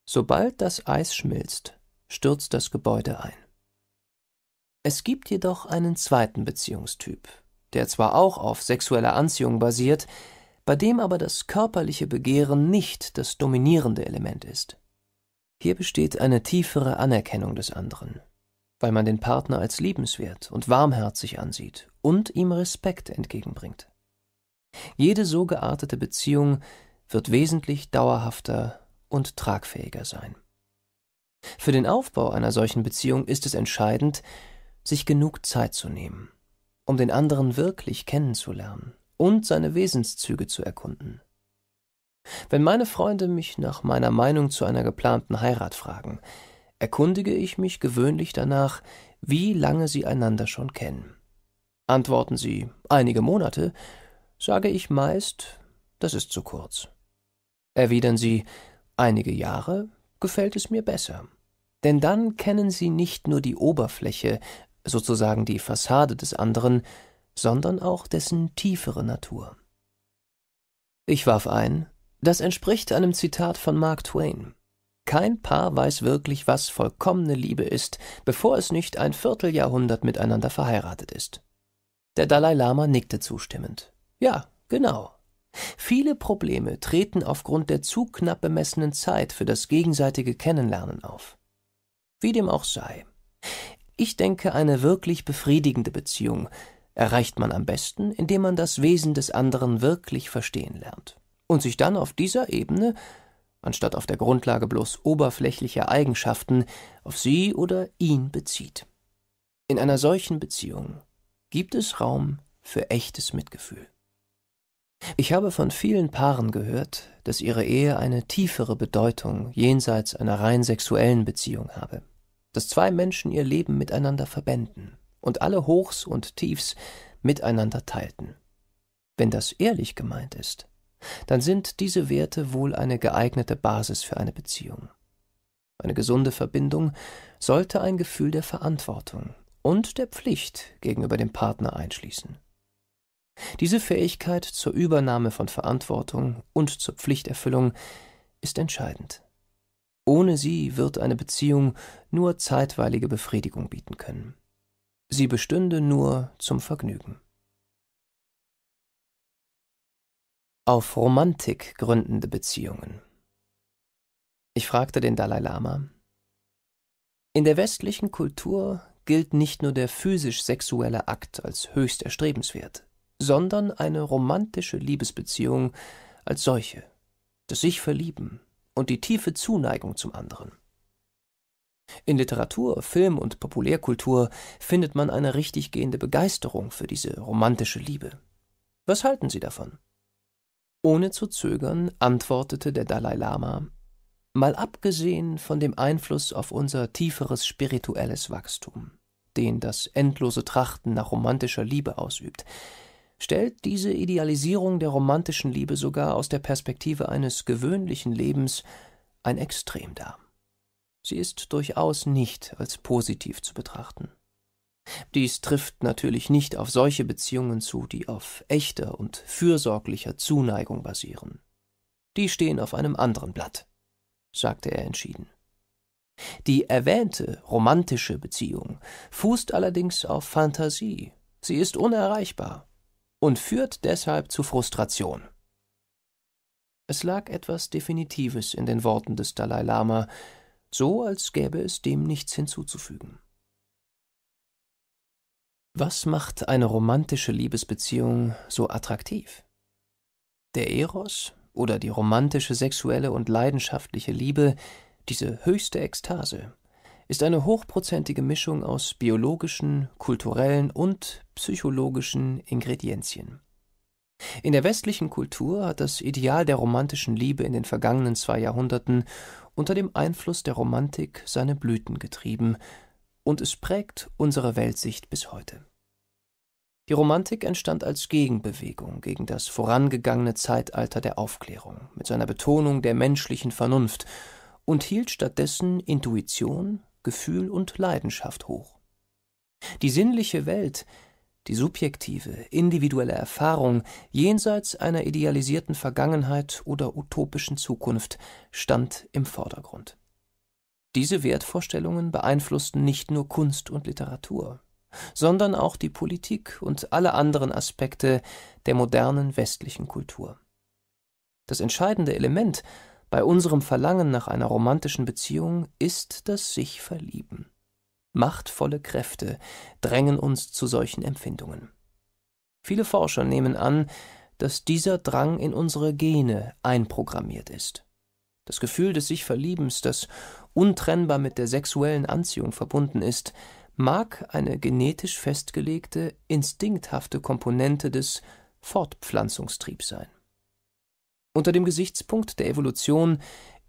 Sobald das Eis schmilzt, stürzt das Gebäude ein. Es gibt jedoch einen zweiten Beziehungstyp, der zwar auch auf sexueller Anziehung basiert, bei dem aber das körperliche Begehren nicht das dominierende Element ist. Hier besteht eine tiefere Anerkennung des anderen, weil man den Partner als liebenswert und warmherzig ansieht und ihm Respekt entgegenbringt. Jede so geartete Beziehung wird wesentlich dauerhafter und tragfähiger sein. Für den Aufbau einer solchen Beziehung ist es entscheidend, sich genug Zeit zu nehmen, um den anderen wirklich kennenzulernen und seine Wesenszüge zu erkunden. Wenn meine Freunde mich nach meiner Meinung zu einer geplanten Heirat fragen, erkundige ich mich gewöhnlich danach, wie lange sie einander schon kennen. Antworten sie einige Monate, sage ich meist, das ist zu kurz. Erwidern sie einige Jahre, gefällt es mir besser. Denn dann kennen sie nicht nur die Oberfläche, sozusagen die Fassade des anderen, sondern auch dessen tiefere Natur. Ich warf ein, das entspricht einem Zitat von Mark Twain. Kein Paar weiß wirklich, was vollkommene Liebe ist, bevor es nicht ein Vierteljahrhundert miteinander verheiratet ist. Der Dalai Lama nickte zustimmend. Ja, genau. Viele Probleme treten aufgrund der zu knapp bemessenen Zeit für das gegenseitige Kennenlernen auf. Wie dem auch sei. Ich denke, eine wirklich befriedigende Beziehung erreicht man am besten, indem man das Wesen des anderen wirklich verstehen lernt und sich dann auf dieser Ebene, anstatt auf der Grundlage bloß oberflächlicher Eigenschaften, auf sie oder ihn bezieht. In einer solchen Beziehung gibt es Raum für echtes Mitgefühl. Ich habe von vielen Paaren gehört, dass ihre Ehe eine tiefere Bedeutung jenseits einer rein sexuellen Beziehung habe dass zwei Menschen ihr Leben miteinander verbänden und alle Hochs und Tiefs miteinander teilten. Wenn das ehrlich gemeint ist, dann sind diese Werte wohl eine geeignete Basis für eine Beziehung. Eine gesunde Verbindung sollte ein Gefühl der Verantwortung und der Pflicht gegenüber dem Partner einschließen. Diese Fähigkeit zur Übernahme von Verantwortung und zur Pflichterfüllung ist entscheidend. Ohne sie wird eine Beziehung nur zeitweilige Befriedigung bieten können. Sie bestünde nur zum Vergnügen. Auf Romantik gründende Beziehungen. Ich fragte den Dalai Lama, in der westlichen Kultur gilt nicht nur der physisch-sexuelle Akt als höchst erstrebenswert, sondern eine romantische Liebesbeziehung als solche, das sich verlieben, und die tiefe Zuneigung zum anderen. In Literatur, Film und Populärkultur findet man eine richtig gehende Begeisterung für diese romantische Liebe. Was halten Sie davon? Ohne zu zögern antwortete der Dalai Lama Mal abgesehen von dem Einfluss auf unser tieferes spirituelles Wachstum, den das endlose Trachten nach romantischer Liebe ausübt, stellt diese Idealisierung der romantischen Liebe sogar aus der Perspektive eines gewöhnlichen Lebens ein Extrem dar. Sie ist durchaus nicht als positiv zu betrachten. Dies trifft natürlich nicht auf solche Beziehungen zu, die auf echter und fürsorglicher Zuneigung basieren. Die stehen auf einem anderen Blatt, sagte er entschieden. Die erwähnte romantische Beziehung fußt allerdings auf Fantasie. Sie ist unerreichbar und führt deshalb zu Frustration. Es lag etwas Definitives in den Worten des Dalai Lama, so als gäbe es dem nichts hinzuzufügen. Was macht eine romantische Liebesbeziehung so attraktiv? Der Eros oder die romantische sexuelle und leidenschaftliche Liebe, diese höchste Ekstase, ist eine hochprozentige Mischung aus biologischen, kulturellen und psychologischen Ingredienzien. In der westlichen Kultur hat das Ideal der romantischen Liebe in den vergangenen zwei Jahrhunderten unter dem Einfluss der Romantik seine Blüten getrieben, und es prägt unsere Weltsicht bis heute. Die Romantik entstand als Gegenbewegung gegen das vorangegangene Zeitalter der Aufklärung mit seiner Betonung der menschlichen Vernunft und hielt stattdessen Intuition, Gefühl und Leidenschaft hoch. Die sinnliche Welt, die subjektive, individuelle Erfahrung jenseits einer idealisierten Vergangenheit oder utopischen Zukunft stand im Vordergrund. Diese Wertvorstellungen beeinflussten nicht nur Kunst und Literatur, sondern auch die Politik und alle anderen Aspekte der modernen westlichen Kultur. Das entscheidende Element bei unserem Verlangen nach einer romantischen Beziehung ist das sich verlieben. Machtvolle Kräfte drängen uns zu solchen Empfindungen. Viele Forscher nehmen an, dass dieser Drang in unsere Gene einprogrammiert ist. Das Gefühl des sich Verliebens, das untrennbar mit der sexuellen Anziehung verbunden ist, mag eine genetisch festgelegte, instinkthafte Komponente des Fortpflanzungstriebs sein. Unter dem Gesichtspunkt der Evolution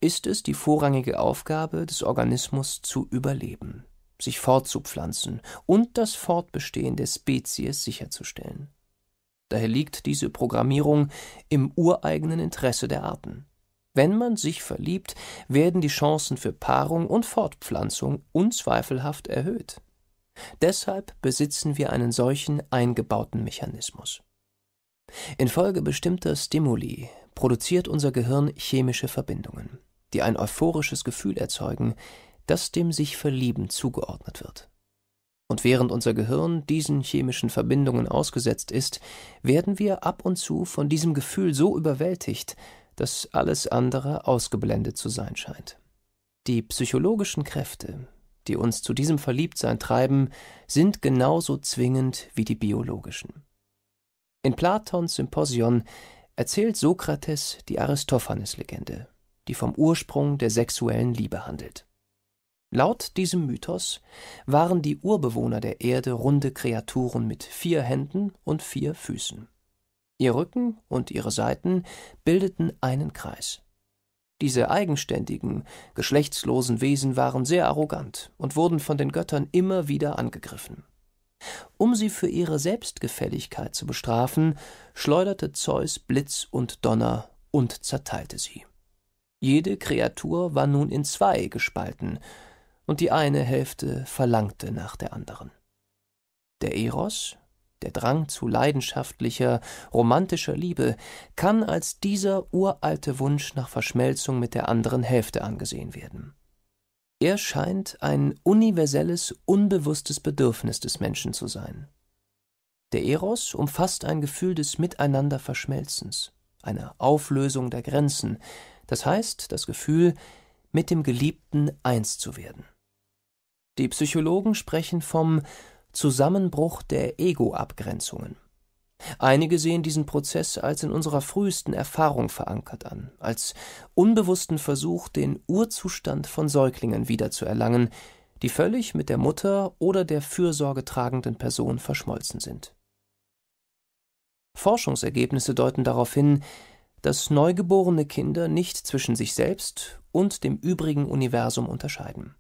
ist es die vorrangige Aufgabe des Organismus zu überleben, sich fortzupflanzen und das Fortbestehen der Spezies sicherzustellen. Daher liegt diese Programmierung im ureigenen Interesse der Arten. Wenn man sich verliebt, werden die Chancen für Paarung und Fortpflanzung unzweifelhaft erhöht. Deshalb besitzen wir einen solchen eingebauten Mechanismus. Infolge bestimmter Stimuli produziert unser Gehirn chemische Verbindungen, die ein euphorisches Gefühl erzeugen, das dem sich Verlieben zugeordnet wird. Und während unser Gehirn diesen chemischen Verbindungen ausgesetzt ist, werden wir ab und zu von diesem Gefühl so überwältigt, dass alles andere ausgeblendet zu sein scheint. Die psychologischen Kräfte, die uns zu diesem Verliebtsein treiben, sind genauso zwingend wie die biologischen. In Platons Symposion erzählt Sokrates die Aristophanes-Legende, die vom Ursprung der sexuellen Liebe handelt. Laut diesem Mythos waren die Urbewohner der Erde runde Kreaturen mit vier Händen und vier Füßen. Ihr Rücken und ihre Seiten bildeten einen Kreis. Diese eigenständigen, geschlechtslosen Wesen waren sehr arrogant und wurden von den Göttern immer wieder angegriffen. Um sie für ihre Selbstgefälligkeit zu bestrafen, schleuderte Zeus Blitz und Donner und zerteilte sie. Jede Kreatur war nun in zwei gespalten, und die eine Hälfte verlangte nach der anderen. Der Eros, der Drang zu leidenschaftlicher, romantischer Liebe, kann als dieser uralte Wunsch nach Verschmelzung mit der anderen Hälfte angesehen werden. Er scheint ein universelles, unbewusstes Bedürfnis des Menschen zu sein. Der Eros umfasst ein Gefühl des Miteinanderverschmelzens, eine Auflösung der Grenzen, das heißt das Gefühl, mit dem Geliebten eins zu werden. Die Psychologen sprechen vom Zusammenbruch der Ego-Abgrenzungen. Einige sehen diesen Prozess als in unserer frühesten Erfahrung verankert an, als unbewussten Versuch, den Urzustand von Säuglingen wiederzuerlangen, die völlig mit der Mutter oder der fürsorgetragenden Person verschmolzen sind. Forschungsergebnisse deuten darauf hin, dass neugeborene Kinder nicht zwischen sich selbst und dem übrigen Universum unterscheiden.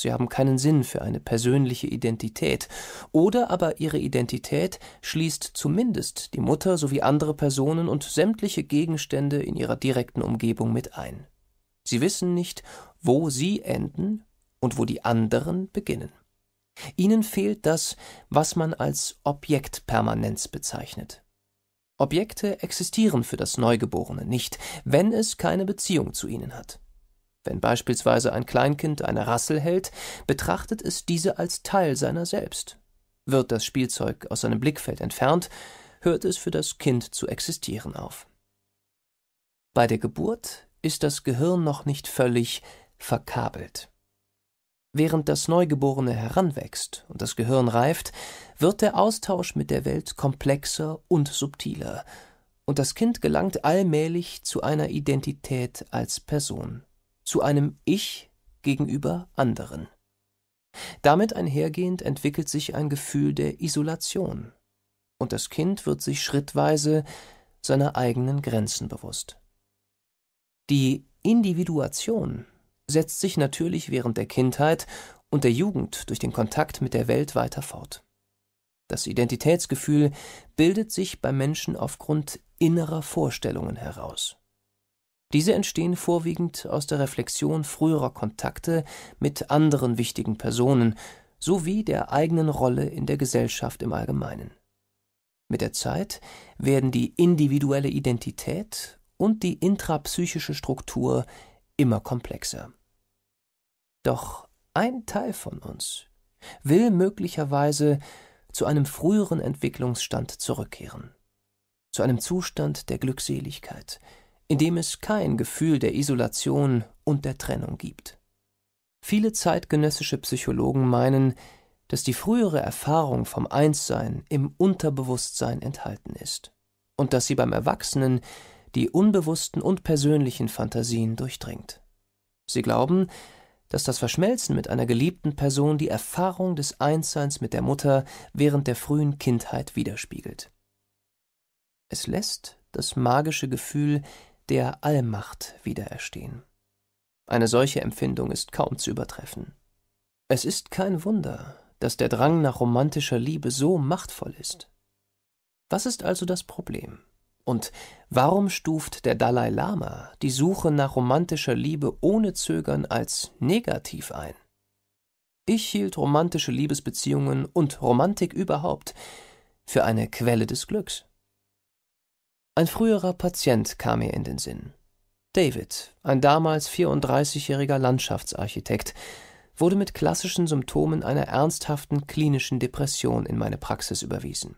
Sie haben keinen Sinn für eine persönliche Identität. Oder aber ihre Identität schließt zumindest die Mutter sowie andere Personen und sämtliche Gegenstände in ihrer direkten Umgebung mit ein. Sie wissen nicht, wo sie enden und wo die anderen beginnen. Ihnen fehlt das, was man als Objektpermanenz bezeichnet. Objekte existieren für das Neugeborene nicht, wenn es keine Beziehung zu ihnen hat. Wenn beispielsweise ein Kleinkind eine Rassel hält, betrachtet es diese als Teil seiner selbst. Wird das Spielzeug aus seinem Blickfeld entfernt, hört es für das Kind zu existieren auf. Bei der Geburt ist das Gehirn noch nicht völlig verkabelt. Während das Neugeborene heranwächst und das Gehirn reift, wird der Austausch mit der Welt komplexer und subtiler, und das Kind gelangt allmählich zu einer Identität als Person zu einem Ich gegenüber anderen. Damit einhergehend entwickelt sich ein Gefühl der Isolation, und das Kind wird sich schrittweise seiner eigenen Grenzen bewusst. Die Individuation setzt sich natürlich während der Kindheit und der Jugend durch den Kontakt mit der Welt weiter fort. Das Identitätsgefühl bildet sich beim Menschen aufgrund innerer Vorstellungen heraus. Diese entstehen vorwiegend aus der Reflexion früherer Kontakte mit anderen wichtigen Personen sowie der eigenen Rolle in der Gesellschaft im Allgemeinen. Mit der Zeit werden die individuelle Identität und die intrapsychische Struktur immer komplexer. Doch ein Teil von uns will möglicherweise zu einem früheren Entwicklungsstand zurückkehren, zu einem Zustand der Glückseligkeit, in dem es kein Gefühl der Isolation und der Trennung gibt. Viele zeitgenössische Psychologen meinen, dass die frühere Erfahrung vom Einssein im Unterbewusstsein enthalten ist und dass sie beim Erwachsenen die unbewussten und persönlichen Fantasien durchdringt. Sie glauben, dass das Verschmelzen mit einer geliebten Person die Erfahrung des Einsseins mit der Mutter während der frühen Kindheit widerspiegelt. Es lässt das magische Gefühl der Allmacht wiedererstehen. Eine solche Empfindung ist kaum zu übertreffen. Es ist kein Wunder, dass der Drang nach romantischer Liebe so machtvoll ist. Was ist also das Problem? Und warum stuft der Dalai Lama die Suche nach romantischer Liebe ohne Zögern als negativ ein? Ich hielt romantische Liebesbeziehungen und Romantik überhaupt für eine Quelle des Glücks. Ein früherer Patient kam mir in den Sinn. David, ein damals 34-jähriger Landschaftsarchitekt, wurde mit klassischen Symptomen einer ernsthaften klinischen Depression in meine Praxis überwiesen.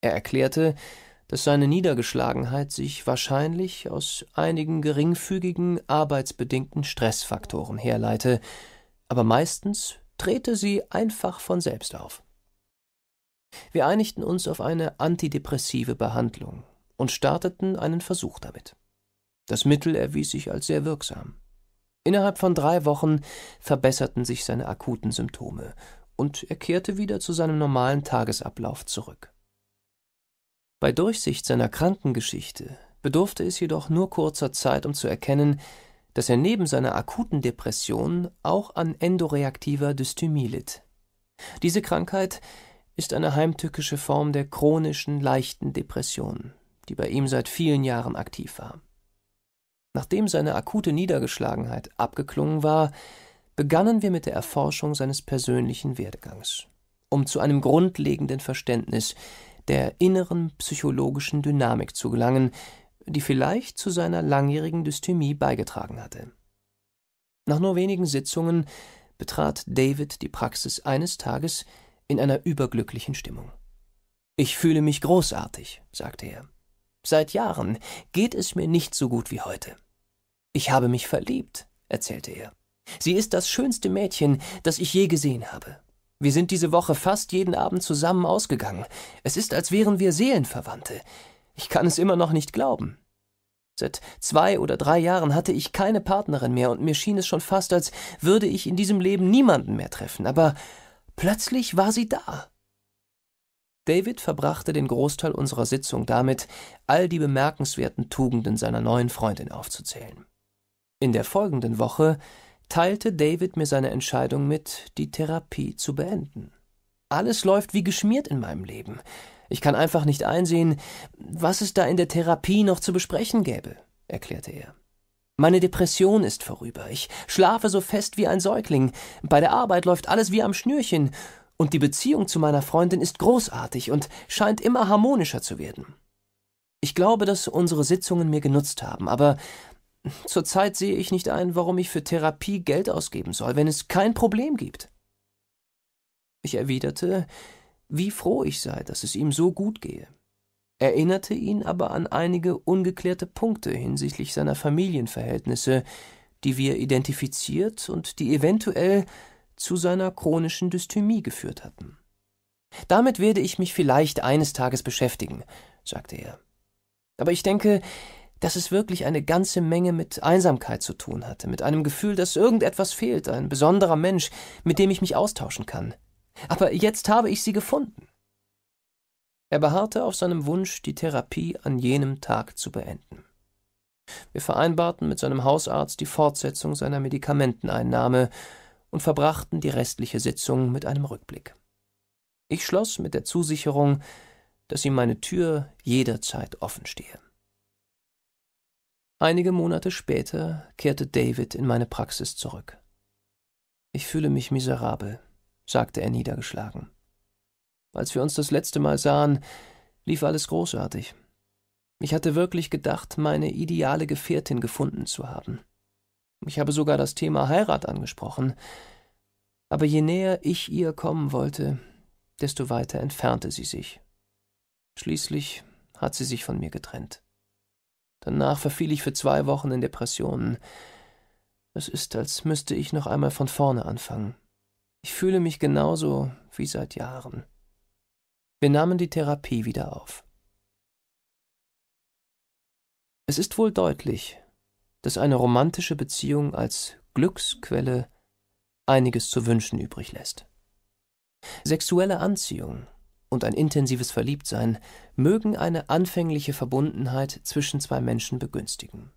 Er erklärte, dass seine Niedergeschlagenheit sich wahrscheinlich aus einigen geringfügigen arbeitsbedingten Stressfaktoren herleite, aber meistens trete sie einfach von selbst auf. Wir einigten uns auf eine antidepressive Behandlung, und starteten einen Versuch damit. Das Mittel erwies sich als sehr wirksam. Innerhalb von drei Wochen verbesserten sich seine akuten Symptome und er kehrte wieder zu seinem normalen Tagesablauf zurück. Bei Durchsicht seiner Krankengeschichte bedurfte es jedoch nur kurzer Zeit, um zu erkennen, dass er neben seiner akuten Depression auch an endoreaktiver Dysthymie litt. Diese Krankheit ist eine heimtückische Form der chronischen leichten Depression, die bei ihm seit vielen Jahren aktiv war. Nachdem seine akute Niedergeschlagenheit abgeklungen war, begannen wir mit der Erforschung seines persönlichen Werdegangs, um zu einem grundlegenden Verständnis der inneren psychologischen Dynamik zu gelangen, die vielleicht zu seiner langjährigen Dysthymie beigetragen hatte. Nach nur wenigen Sitzungen betrat David die Praxis eines Tages in einer überglücklichen Stimmung. Ich fühle mich großartig, sagte er. Seit Jahren geht es mir nicht so gut wie heute. Ich habe mich verliebt, erzählte er. Sie ist das schönste Mädchen, das ich je gesehen habe. Wir sind diese Woche fast jeden Abend zusammen ausgegangen. Es ist, als wären wir Seelenverwandte. Ich kann es immer noch nicht glauben. Seit zwei oder drei Jahren hatte ich keine Partnerin mehr und mir schien es schon fast, als würde ich in diesem Leben niemanden mehr treffen. Aber plötzlich war sie da. David verbrachte den Großteil unserer Sitzung damit, all die bemerkenswerten Tugenden seiner neuen Freundin aufzuzählen. In der folgenden Woche teilte David mir seine Entscheidung mit, die Therapie zu beenden. Alles läuft wie geschmiert in meinem Leben. Ich kann einfach nicht einsehen, was es da in der Therapie noch zu besprechen gäbe, erklärte er. Meine Depression ist vorüber. Ich schlafe so fest wie ein Säugling. Bei der Arbeit läuft alles wie am Schnürchen. Und die Beziehung zu meiner Freundin ist großartig und scheint immer harmonischer zu werden. Ich glaube, dass unsere Sitzungen mir genutzt haben, aber zurzeit sehe ich nicht ein, warum ich für Therapie Geld ausgeben soll, wenn es kein Problem gibt. Ich erwiderte, wie froh ich sei, dass es ihm so gut gehe, erinnerte ihn aber an einige ungeklärte Punkte hinsichtlich seiner Familienverhältnisse, die wir identifiziert und die eventuell zu seiner chronischen Dysthymie geführt hatten. Damit werde ich mich vielleicht eines Tages beschäftigen, sagte er. Aber ich denke, dass es wirklich eine ganze Menge mit Einsamkeit zu tun hatte, mit einem Gefühl, dass irgendetwas fehlt, ein besonderer Mensch, mit dem ich mich austauschen kann. Aber jetzt habe ich sie gefunden. Er beharrte auf seinem Wunsch, die Therapie an jenem Tag zu beenden. Wir vereinbarten mit seinem Hausarzt die Fortsetzung seiner Medikamenteneinnahme, und verbrachten die restliche Sitzung mit einem Rückblick. Ich schloss mit der Zusicherung, dass ihm meine Tür jederzeit offen stehe. Einige Monate später kehrte David in meine Praxis zurück. Ich fühle mich miserabel, sagte er niedergeschlagen. Als wir uns das letzte Mal sahen, lief alles großartig. Ich hatte wirklich gedacht, meine ideale Gefährtin gefunden zu haben. Ich habe sogar das Thema Heirat angesprochen. Aber je näher ich ihr kommen wollte, desto weiter entfernte sie sich. Schließlich hat sie sich von mir getrennt. Danach verfiel ich für zwei Wochen in Depressionen. Es ist, als müsste ich noch einmal von vorne anfangen. Ich fühle mich genauso wie seit Jahren. Wir nahmen die Therapie wieder auf. Es ist wohl deutlich, dass eine romantische Beziehung als Glücksquelle einiges zu wünschen übrig lässt. Sexuelle Anziehung und ein intensives Verliebtsein mögen eine anfängliche Verbundenheit zwischen zwei Menschen begünstigen.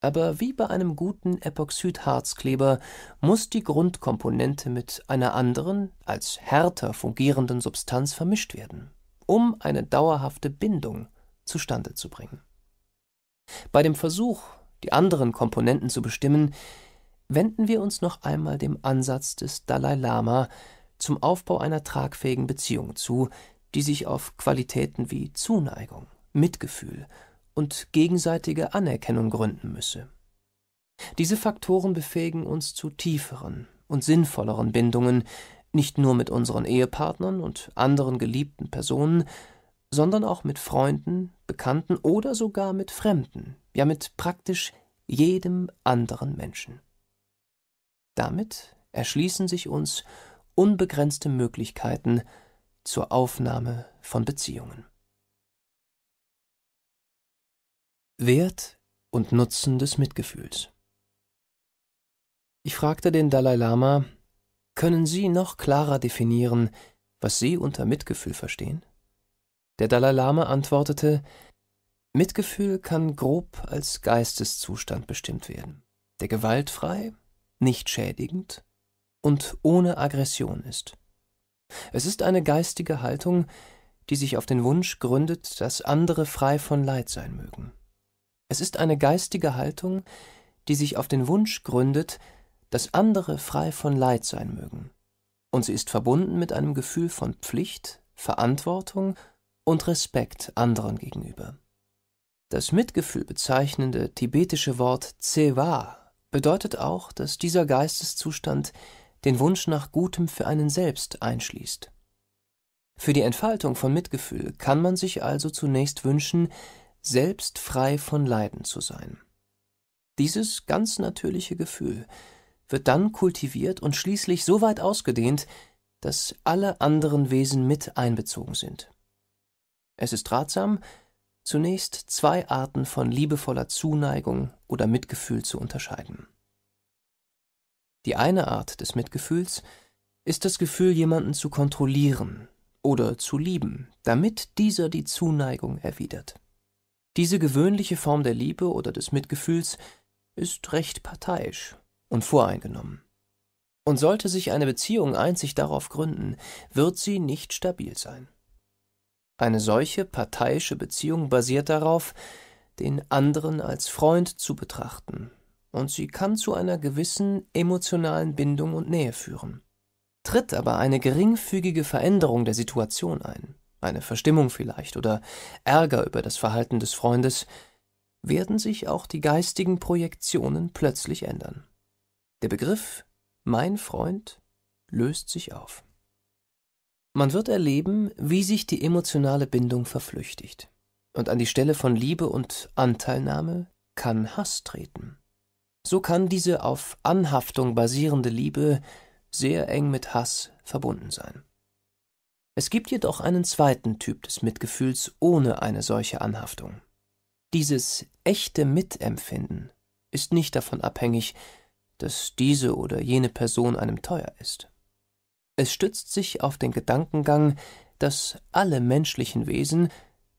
Aber wie bei einem guten Epoxidharzkleber muss die Grundkomponente mit einer anderen, als härter fungierenden Substanz vermischt werden, um eine dauerhafte Bindung zustande zu bringen. Bei dem Versuch, die anderen Komponenten zu bestimmen, wenden wir uns noch einmal dem Ansatz des Dalai Lama zum Aufbau einer tragfähigen Beziehung zu, die sich auf Qualitäten wie Zuneigung, Mitgefühl und gegenseitige Anerkennung gründen müsse. Diese Faktoren befähigen uns zu tieferen und sinnvolleren Bindungen, nicht nur mit unseren Ehepartnern und anderen geliebten Personen, sondern auch mit Freunden, Bekannten oder sogar mit Fremden, ja mit praktisch jedem anderen Menschen. Damit erschließen sich uns unbegrenzte Möglichkeiten zur Aufnahme von Beziehungen. Wert und Nutzen des Mitgefühls. Ich fragte den Dalai Lama, können Sie noch klarer definieren, was Sie unter Mitgefühl verstehen? Der Dalai Lama antwortete, Mitgefühl kann grob als Geisteszustand bestimmt werden, der gewaltfrei, nicht schädigend und ohne Aggression ist. Es ist eine geistige Haltung, die sich auf den Wunsch gründet, dass andere frei von Leid sein mögen. Es ist eine geistige Haltung, die sich auf den Wunsch gründet, dass andere frei von Leid sein mögen. Und sie ist verbunden mit einem Gefühl von Pflicht, Verantwortung und Respekt anderen gegenüber. Das Mitgefühl bezeichnende tibetische Wort Zewa bedeutet auch, dass dieser Geisteszustand den Wunsch nach Gutem für einen selbst einschließt. Für die Entfaltung von Mitgefühl kann man sich also zunächst wünschen, selbst frei von Leiden zu sein. Dieses ganz natürliche Gefühl wird dann kultiviert und schließlich so weit ausgedehnt, dass alle anderen Wesen mit einbezogen sind. Es ist ratsam, zunächst zwei Arten von liebevoller Zuneigung oder Mitgefühl zu unterscheiden. Die eine Art des Mitgefühls ist das Gefühl, jemanden zu kontrollieren oder zu lieben, damit dieser die Zuneigung erwidert. Diese gewöhnliche Form der Liebe oder des Mitgefühls ist recht parteiisch und voreingenommen. Und sollte sich eine Beziehung einzig darauf gründen, wird sie nicht stabil sein. Eine solche parteiische Beziehung basiert darauf, den anderen als Freund zu betrachten, und sie kann zu einer gewissen emotionalen Bindung und Nähe führen. Tritt aber eine geringfügige Veränderung der Situation ein, eine Verstimmung vielleicht oder Ärger über das Verhalten des Freundes, werden sich auch die geistigen Projektionen plötzlich ändern. Der Begriff mein Freund löst sich auf. Man wird erleben, wie sich die emotionale Bindung verflüchtigt. Und an die Stelle von Liebe und Anteilnahme kann Hass treten. So kann diese auf Anhaftung basierende Liebe sehr eng mit Hass verbunden sein. Es gibt jedoch einen zweiten Typ des Mitgefühls ohne eine solche Anhaftung. Dieses echte Mitempfinden ist nicht davon abhängig, dass diese oder jene Person einem teuer ist. Es stützt sich auf den Gedankengang, dass alle menschlichen Wesen,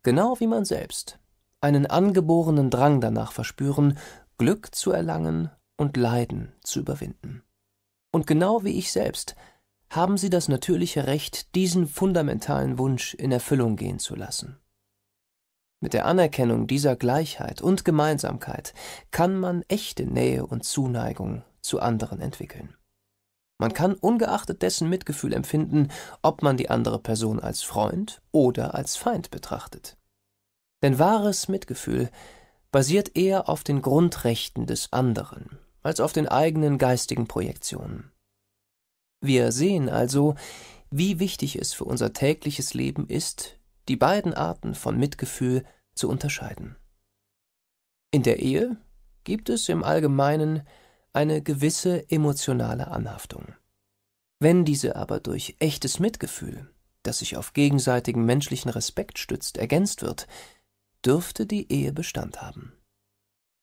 genau wie man selbst, einen angeborenen Drang danach verspüren, Glück zu erlangen und Leiden zu überwinden. Und genau wie ich selbst haben sie das natürliche Recht, diesen fundamentalen Wunsch in Erfüllung gehen zu lassen. Mit der Anerkennung dieser Gleichheit und Gemeinsamkeit kann man echte Nähe und Zuneigung zu anderen entwickeln. Man kann ungeachtet dessen Mitgefühl empfinden, ob man die andere Person als Freund oder als Feind betrachtet. Denn wahres Mitgefühl basiert eher auf den Grundrechten des anderen als auf den eigenen geistigen Projektionen. Wir sehen also, wie wichtig es für unser tägliches Leben ist, die beiden Arten von Mitgefühl zu unterscheiden. In der Ehe gibt es im Allgemeinen eine gewisse emotionale Anhaftung. Wenn diese aber durch echtes Mitgefühl, das sich auf gegenseitigen menschlichen Respekt stützt, ergänzt wird, dürfte die Ehe Bestand haben.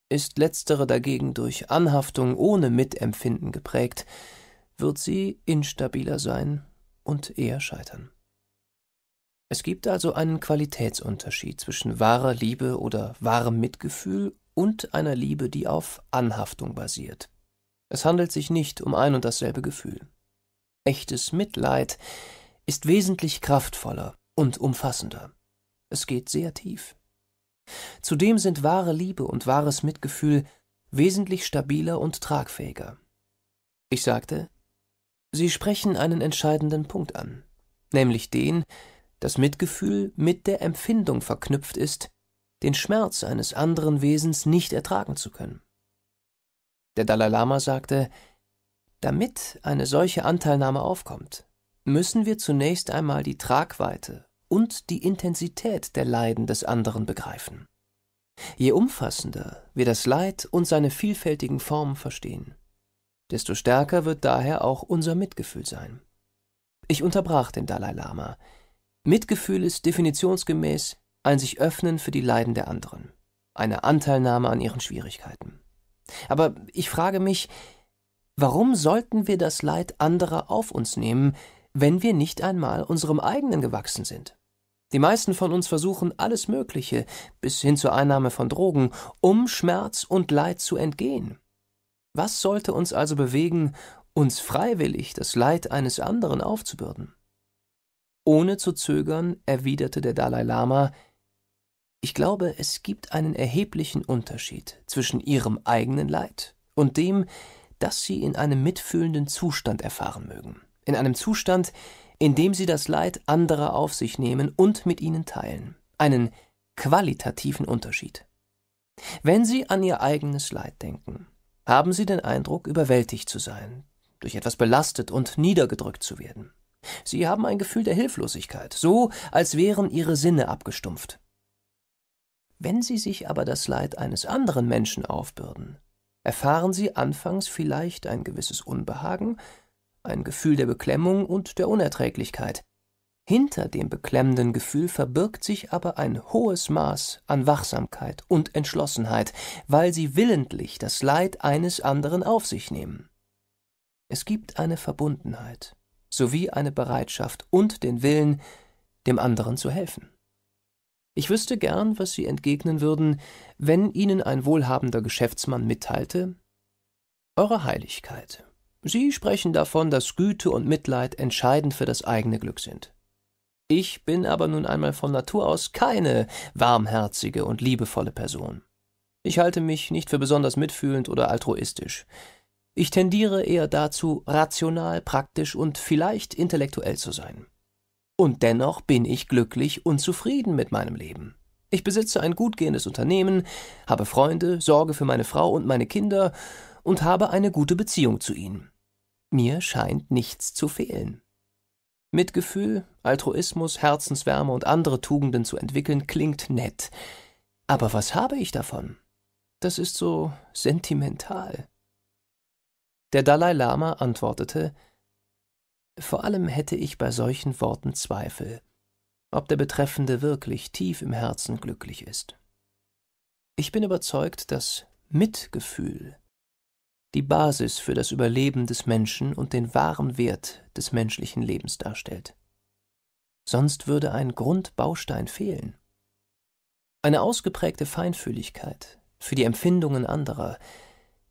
Ist letztere dagegen durch Anhaftung ohne Mitempfinden geprägt, wird sie instabiler sein und eher scheitern. Es gibt also einen Qualitätsunterschied zwischen wahrer Liebe oder wahrem Mitgefühl und einer Liebe, die auf Anhaftung basiert, es handelt sich nicht um ein und dasselbe Gefühl. Echtes Mitleid ist wesentlich kraftvoller und umfassender. Es geht sehr tief. Zudem sind wahre Liebe und wahres Mitgefühl wesentlich stabiler und tragfähiger. Ich sagte, Sie sprechen einen entscheidenden Punkt an, nämlich den, dass Mitgefühl mit der Empfindung verknüpft ist, den Schmerz eines anderen Wesens nicht ertragen zu können. Der Dalai Lama sagte, damit eine solche Anteilnahme aufkommt, müssen wir zunächst einmal die Tragweite und die Intensität der Leiden des anderen begreifen. Je umfassender wir das Leid und seine vielfältigen Formen verstehen, desto stärker wird daher auch unser Mitgefühl sein. Ich unterbrach den Dalai Lama. Mitgefühl ist definitionsgemäß ein sich öffnen für die Leiden der anderen, eine Anteilnahme an ihren Schwierigkeiten. Aber ich frage mich, warum sollten wir das Leid anderer auf uns nehmen, wenn wir nicht einmal unserem eigenen gewachsen sind? Die meisten von uns versuchen alles Mögliche, bis hin zur Einnahme von Drogen, um Schmerz und Leid zu entgehen. Was sollte uns also bewegen, uns freiwillig das Leid eines anderen aufzubürden? Ohne zu zögern erwiderte der Dalai Lama ich glaube, es gibt einen erheblichen Unterschied zwischen ihrem eigenen Leid und dem, das sie in einem mitfühlenden Zustand erfahren mögen. In einem Zustand, in dem sie das Leid anderer auf sich nehmen und mit ihnen teilen. Einen qualitativen Unterschied. Wenn Sie an Ihr eigenes Leid denken, haben Sie den Eindruck, überwältigt zu sein, durch etwas belastet und niedergedrückt zu werden. Sie haben ein Gefühl der Hilflosigkeit, so als wären Ihre Sinne abgestumpft. Wenn sie sich aber das Leid eines anderen Menschen aufbürden, erfahren sie anfangs vielleicht ein gewisses Unbehagen, ein Gefühl der Beklemmung und der Unerträglichkeit. Hinter dem beklemmenden Gefühl verbirgt sich aber ein hohes Maß an Wachsamkeit und Entschlossenheit, weil sie willentlich das Leid eines anderen auf sich nehmen. Es gibt eine Verbundenheit sowie eine Bereitschaft und den Willen, dem anderen zu helfen. Ich wüsste gern, was Sie entgegnen würden, wenn Ihnen ein wohlhabender Geschäftsmann mitteilte Eure Heiligkeit, Sie sprechen davon, dass Güte und Mitleid entscheidend für das eigene Glück sind. Ich bin aber nun einmal von Natur aus keine warmherzige und liebevolle Person. Ich halte mich nicht für besonders mitfühlend oder altruistisch. Ich tendiere eher dazu, rational, praktisch und vielleicht intellektuell zu sein. Und dennoch bin ich glücklich und zufrieden mit meinem Leben. Ich besitze ein gut gehendes Unternehmen, habe Freunde, sorge für meine Frau und meine Kinder und habe eine gute Beziehung zu ihnen. Mir scheint nichts zu fehlen. Mitgefühl, Altruismus, Herzenswärme und andere Tugenden zu entwickeln klingt nett. Aber was habe ich davon? Das ist so sentimental. Der Dalai Lama antwortete, vor allem hätte ich bei solchen Worten Zweifel, ob der Betreffende wirklich tief im Herzen glücklich ist. Ich bin überzeugt, dass Mitgefühl die Basis für das Überleben des Menschen und den wahren Wert des menschlichen Lebens darstellt. Sonst würde ein Grundbaustein fehlen. Eine ausgeprägte Feinfühligkeit für die Empfindungen anderer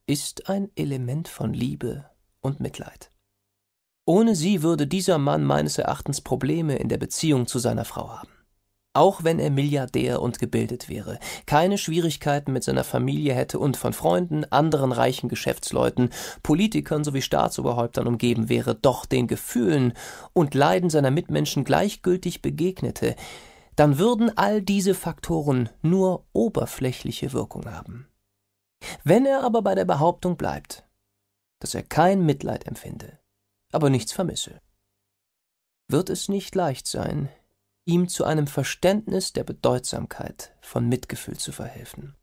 ist ein Element von Liebe und Mitleid. Ohne sie würde dieser Mann meines Erachtens Probleme in der Beziehung zu seiner Frau haben. Auch wenn er Milliardär und gebildet wäre, keine Schwierigkeiten mit seiner Familie hätte und von Freunden, anderen reichen Geschäftsleuten, Politikern sowie Staatsoberhäuptern umgeben wäre, doch den Gefühlen und Leiden seiner Mitmenschen gleichgültig begegnete, dann würden all diese Faktoren nur oberflächliche Wirkung haben. Wenn er aber bei der Behauptung bleibt, dass er kein Mitleid empfinde, aber nichts vermisse. Wird es nicht leicht sein, ihm zu einem Verständnis der Bedeutsamkeit von Mitgefühl zu verhelfen.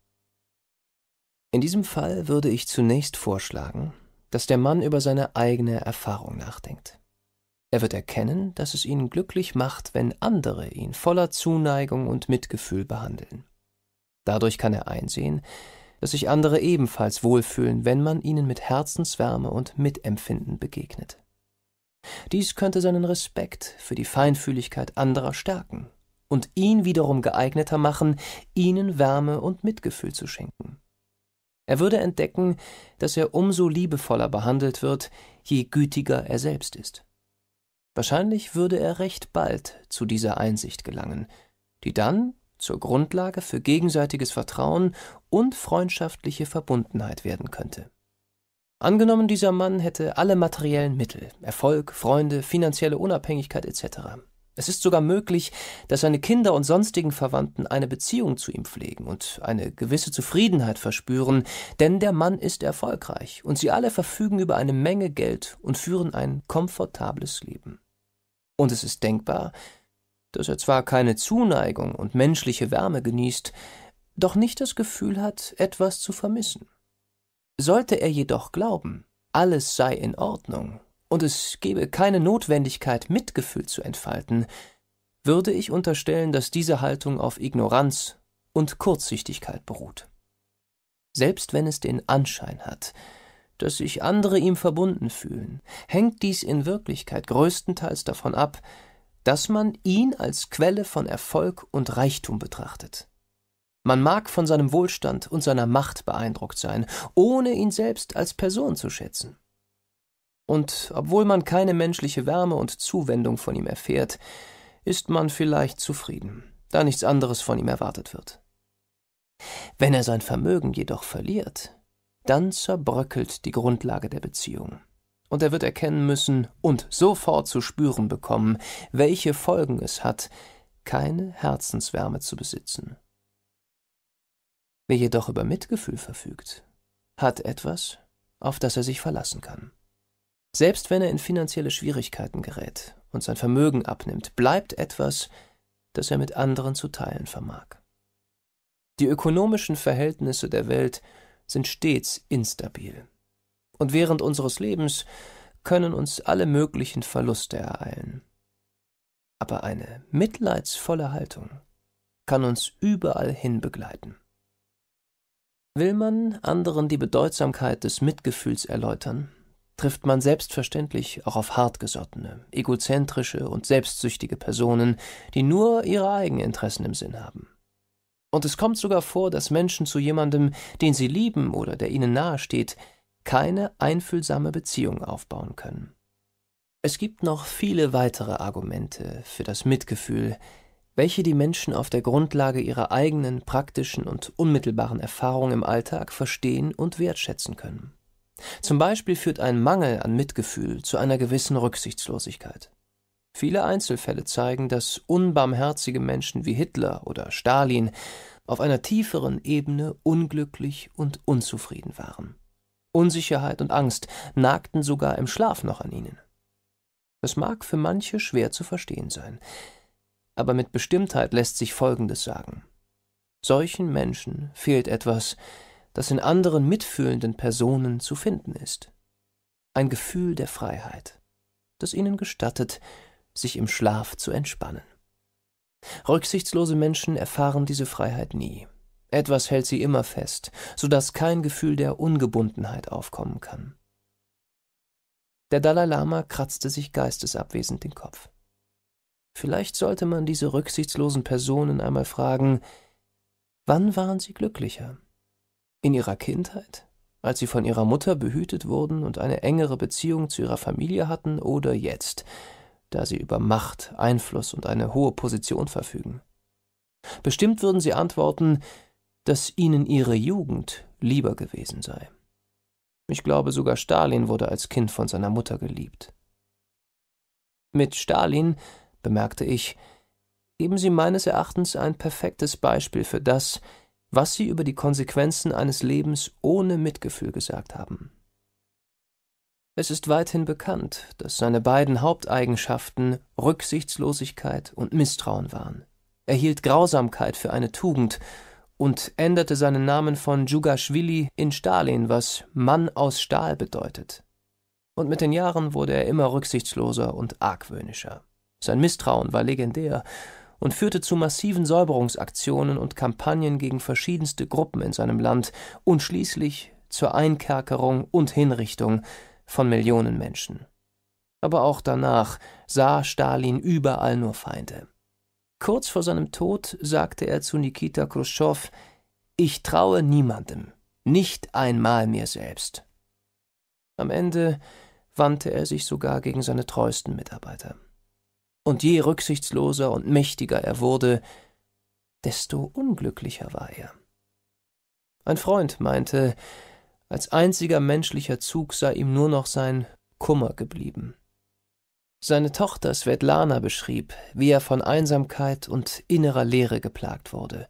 In diesem Fall würde ich zunächst vorschlagen, dass der Mann über seine eigene Erfahrung nachdenkt. Er wird erkennen, dass es ihn glücklich macht, wenn andere ihn voller Zuneigung und Mitgefühl behandeln. Dadurch kann er einsehen, dass sich andere ebenfalls wohlfühlen, wenn man ihnen mit Herzenswärme und Mitempfinden begegnet. Dies könnte seinen Respekt für die Feinfühligkeit anderer stärken und ihn wiederum geeigneter machen, ihnen Wärme und Mitgefühl zu schenken. Er würde entdecken, dass er umso liebevoller behandelt wird, je gütiger er selbst ist. Wahrscheinlich würde er recht bald zu dieser Einsicht gelangen, die dann zur Grundlage für gegenseitiges Vertrauen und freundschaftliche Verbundenheit werden könnte. Angenommen, dieser Mann hätte alle materiellen Mittel, Erfolg, Freunde, finanzielle Unabhängigkeit etc. Es ist sogar möglich, dass seine Kinder und sonstigen Verwandten eine Beziehung zu ihm pflegen und eine gewisse Zufriedenheit verspüren, denn der Mann ist erfolgreich und sie alle verfügen über eine Menge Geld und führen ein komfortables Leben. Und es ist denkbar, dass er zwar keine Zuneigung und menschliche Wärme genießt, doch nicht das Gefühl hat, etwas zu vermissen. Sollte er jedoch glauben, alles sei in Ordnung und es gebe keine Notwendigkeit, Mitgefühl zu entfalten, würde ich unterstellen, dass diese Haltung auf Ignoranz und Kurzsichtigkeit beruht. Selbst wenn es den Anschein hat, dass sich andere ihm verbunden fühlen, hängt dies in Wirklichkeit größtenteils davon ab, dass man ihn als Quelle von Erfolg und Reichtum betrachtet. Man mag von seinem Wohlstand und seiner Macht beeindruckt sein, ohne ihn selbst als Person zu schätzen. Und obwohl man keine menschliche Wärme und Zuwendung von ihm erfährt, ist man vielleicht zufrieden, da nichts anderes von ihm erwartet wird. Wenn er sein Vermögen jedoch verliert, dann zerbröckelt die Grundlage der Beziehung. Und er wird erkennen müssen und sofort zu spüren bekommen, welche Folgen es hat, keine Herzenswärme zu besitzen Wer jedoch über Mitgefühl verfügt, hat etwas, auf das er sich verlassen kann. Selbst wenn er in finanzielle Schwierigkeiten gerät und sein Vermögen abnimmt, bleibt etwas, das er mit anderen zu teilen vermag. Die ökonomischen Verhältnisse der Welt sind stets instabil. Und während unseres Lebens können uns alle möglichen Verluste ereilen. Aber eine mitleidsvolle Haltung kann uns überall hin begleiten. Will man anderen die Bedeutsamkeit des Mitgefühls erläutern, trifft man selbstverständlich auch auf hartgesottene, egozentrische und selbstsüchtige Personen, die nur ihre eigenen Interessen im Sinn haben. Und es kommt sogar vor, dass Menschen zu jemandem, den sie lieben oder der ihnen nahesteht, keine einfühlsame Beziehung aufbauen können. Es gibt noch viele weitere Argumente für das Mitgefühl, welche die Menschen auf der Grundlage ihrer eigenen praktischen und unmittelbaren Erfahrung im Alltag verstehen und wertschätzen können. Zum Beispiel führt ein Mangel an Mitgefühl zu einer gewissen Rücksichtslosigkeit. Viele Einzelfälle zeigen, dass unbarmherzige Menschen wie Hitler oder Stalin auf einer tieferen Ebene unglücklich und unzufrieden waren. Unsicherheit und Angst nagten sogar im Schlaf noch an ihnen. Das mag für manche schwer zu verstehen sein, aber mit Bestimmtheit lässt sich Folgendes sagen. Solchen Menschen fehlt etwas, das in anderen mitfühlenden Personen zu finden ist. Ein Gefühl der Freiheit, das ihnen gestattet, sich im Schlaf zu entspannen. Rücksichtslose Menschen erfahren diese Freiheit nie. Etwas hält sie immer fest, so dass kein Gefühl der Ungebundenheit aufkommen kann. Der Dalai Lama kratzte sich geistesabwesend den Kopf. Vielleicht sollte man diese rücksichtslosen Personen einmal fragen, wann waren sie glücklicher? In ihrer Kindheit? Als sie von ihrer Mutter behütet wurden und eine engere Beziehung zu ihrer Familie hatten, oder jetzt, da sie über Macht, Einfluss und eine hohe Position verfügen? Bestimmt würden sie antworten, dass ihnen ihre Jugend lieber gewesen sei. Ich glaube, sogar Stalin wurde als Kind von seiner Mutter geliebt. Mit Stalin bemerkte ich, geben Sie meines Erachtens ein perfektes Beispiel für das, was Sie über die Konsequenzen eines Lebens ohne Mitgefühl gesagt haben. Es ist weithin bekannt, dass seine beiden Haupteigenschaften Rücksichtslosigkeit und Misstrauen waren. Er hielt Grausamkeit für eine Tugend und änderte seinen Namen von Djugaschwili in Stalin, was Mann aus Stahl bedeutet. Und mit den Jahren wurde er immer rücksichtsloser und argwöhnischer. Sein Misstrauen war legendär und führte zu massiven Säuberungsaktionen und Kampagnen gegen verschiedenste Gruppen in seinem Land und schließlich zur Einkerkerung und Hinrichtung von Millionen Menschen. Aber auch danach sah Stalin überall nur Feinde. Kurz vor seinem Tod sagte er zu Nikita Khrushchev: Ich traue niemandem, nicht einmal mir selbst. Am Ende wandte er sich sogar gegen seine treuesten Mitarbeiter und je rücksichtsloser und mächtiger er wurde, desto unglücklicher war er. Ein Freund meinte, als einziger menschlicher Zug sei ihm nur noch sein Kummer geblieben. Seine Tochter Svetlana beschrieb, wie er von Einsamkeit und innerer Leere geplagt wurde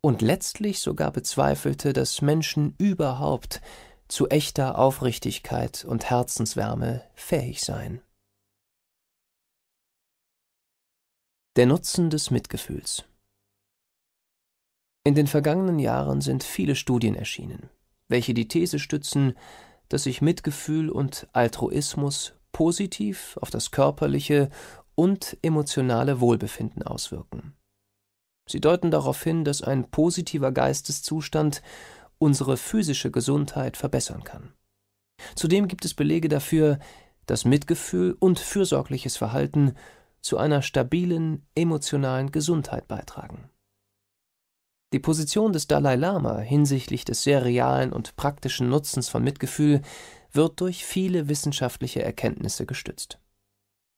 und letztlich sogar bezweifelte, dass Menschen überhaupt zu echter Aufrichtigkeit und Herzenswärme fähig seien. Der Nutzen des Mitgefühls. In den vergangenen Jahren sind viele Studien erschienen, welche die These stützen, dass sich Mitgefühl und Altruismus positiv auf das körperliche und emotionale Wohlbefinden auswirken. Sie deuten darauf hin, dass ein positiver Geisteszustand unsere physische Gesundheit verbessern kann. Zudem gibt es Belege dafür, dass Mitgefühl und fürsorgliches Verhalten zu einer stabilen emotionalen Gesundheit beitragen. Die Position des Dalai Lama hinsichtlich des sehr realen und praktischen Nutzens von Mitgefühl wird durch viele wissenschaftliche Erkenntnisse gestützt.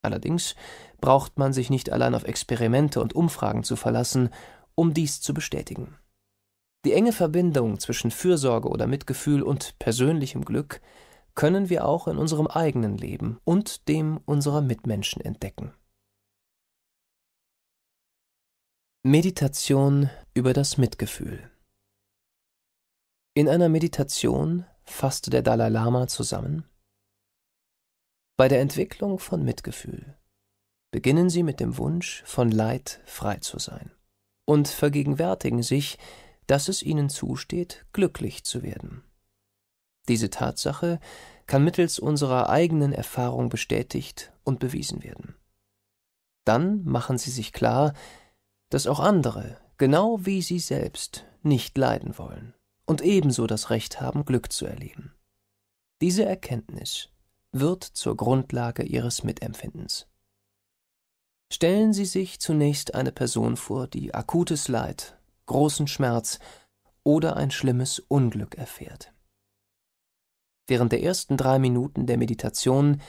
Allerdings braucht man sich nicht allein auf Experimente und Umfragen zu verlassen, um dies zu bestätigen. Die enge Verbindung zwischen Fürsorge oder Mitgefühl und persönlichem Glück können wir auch in unserem eigenen Leben und dem unserer Mitmenschen entdecken. Meditation über das Mitgefühl. In einer Meditation fasste der Dalai Lama zusammen Bei der Entwicklung von Mitgefühl beginnen Sie mit dem Wunsch, von Leid frei zu sein und vergegenwärtigen sich, dass es Ihnen zusteht, glücklich zu werden. Diese Tatsache kann mittels unserer eigenen Erfahrung bestätigt und bewiesen werden. Dann machen Sie sich klar, dass auch andere, genau wie sie selbst, nicht leiden wollen und ebenso das Recht haben, Glück zu erleben. Diese Erkenntnis wird zur Grundlage Ihres Mitempfindens. Stellen Sie sich zunächst eine Person vor, die akutes Leid, großen Schmerz oder ein schlimmes Unglück erfährt. Während der ersten drei Minuten der Meditation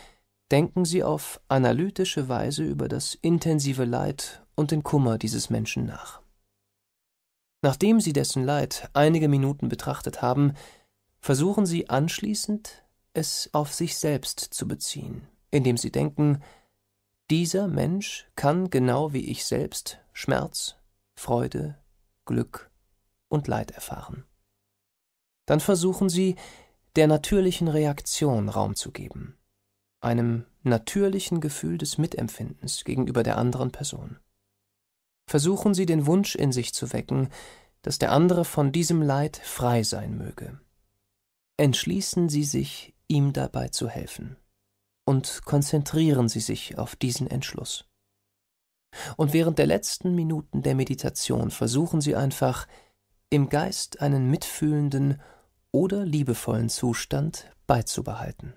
denken Sie auf analytische Weise über das intensive Leid und den Kummer dieses Menschen nach. Nachdem sie dessen Leid einige Minuten betrachtet haben, versuchen sie anschließend, es auf sich selbst zu beziehen, indem sie denken, dieser Mensch kann genau wie ich selbst Schmerz, Freude, Glück und Leid erfahren. Dann versuchen sie, der natürlichen Reaktion Raum zu geben, einem natürlichen Gefühl des Mitempfindens gegenüber der anderen Person versuchen sie den Wunsch in sich zu wecken, dass der andere von diesem Leid frei sein möge. Entschließen sie sich, ihm dabei zu helfen, und konzentrieren sie sich auf diesen Entschluss. Und während der letzten Minuten der Meditation versuchen sie einfach, im Geist einen mitfühlenden oder liebevollen Zustand beizubehalten.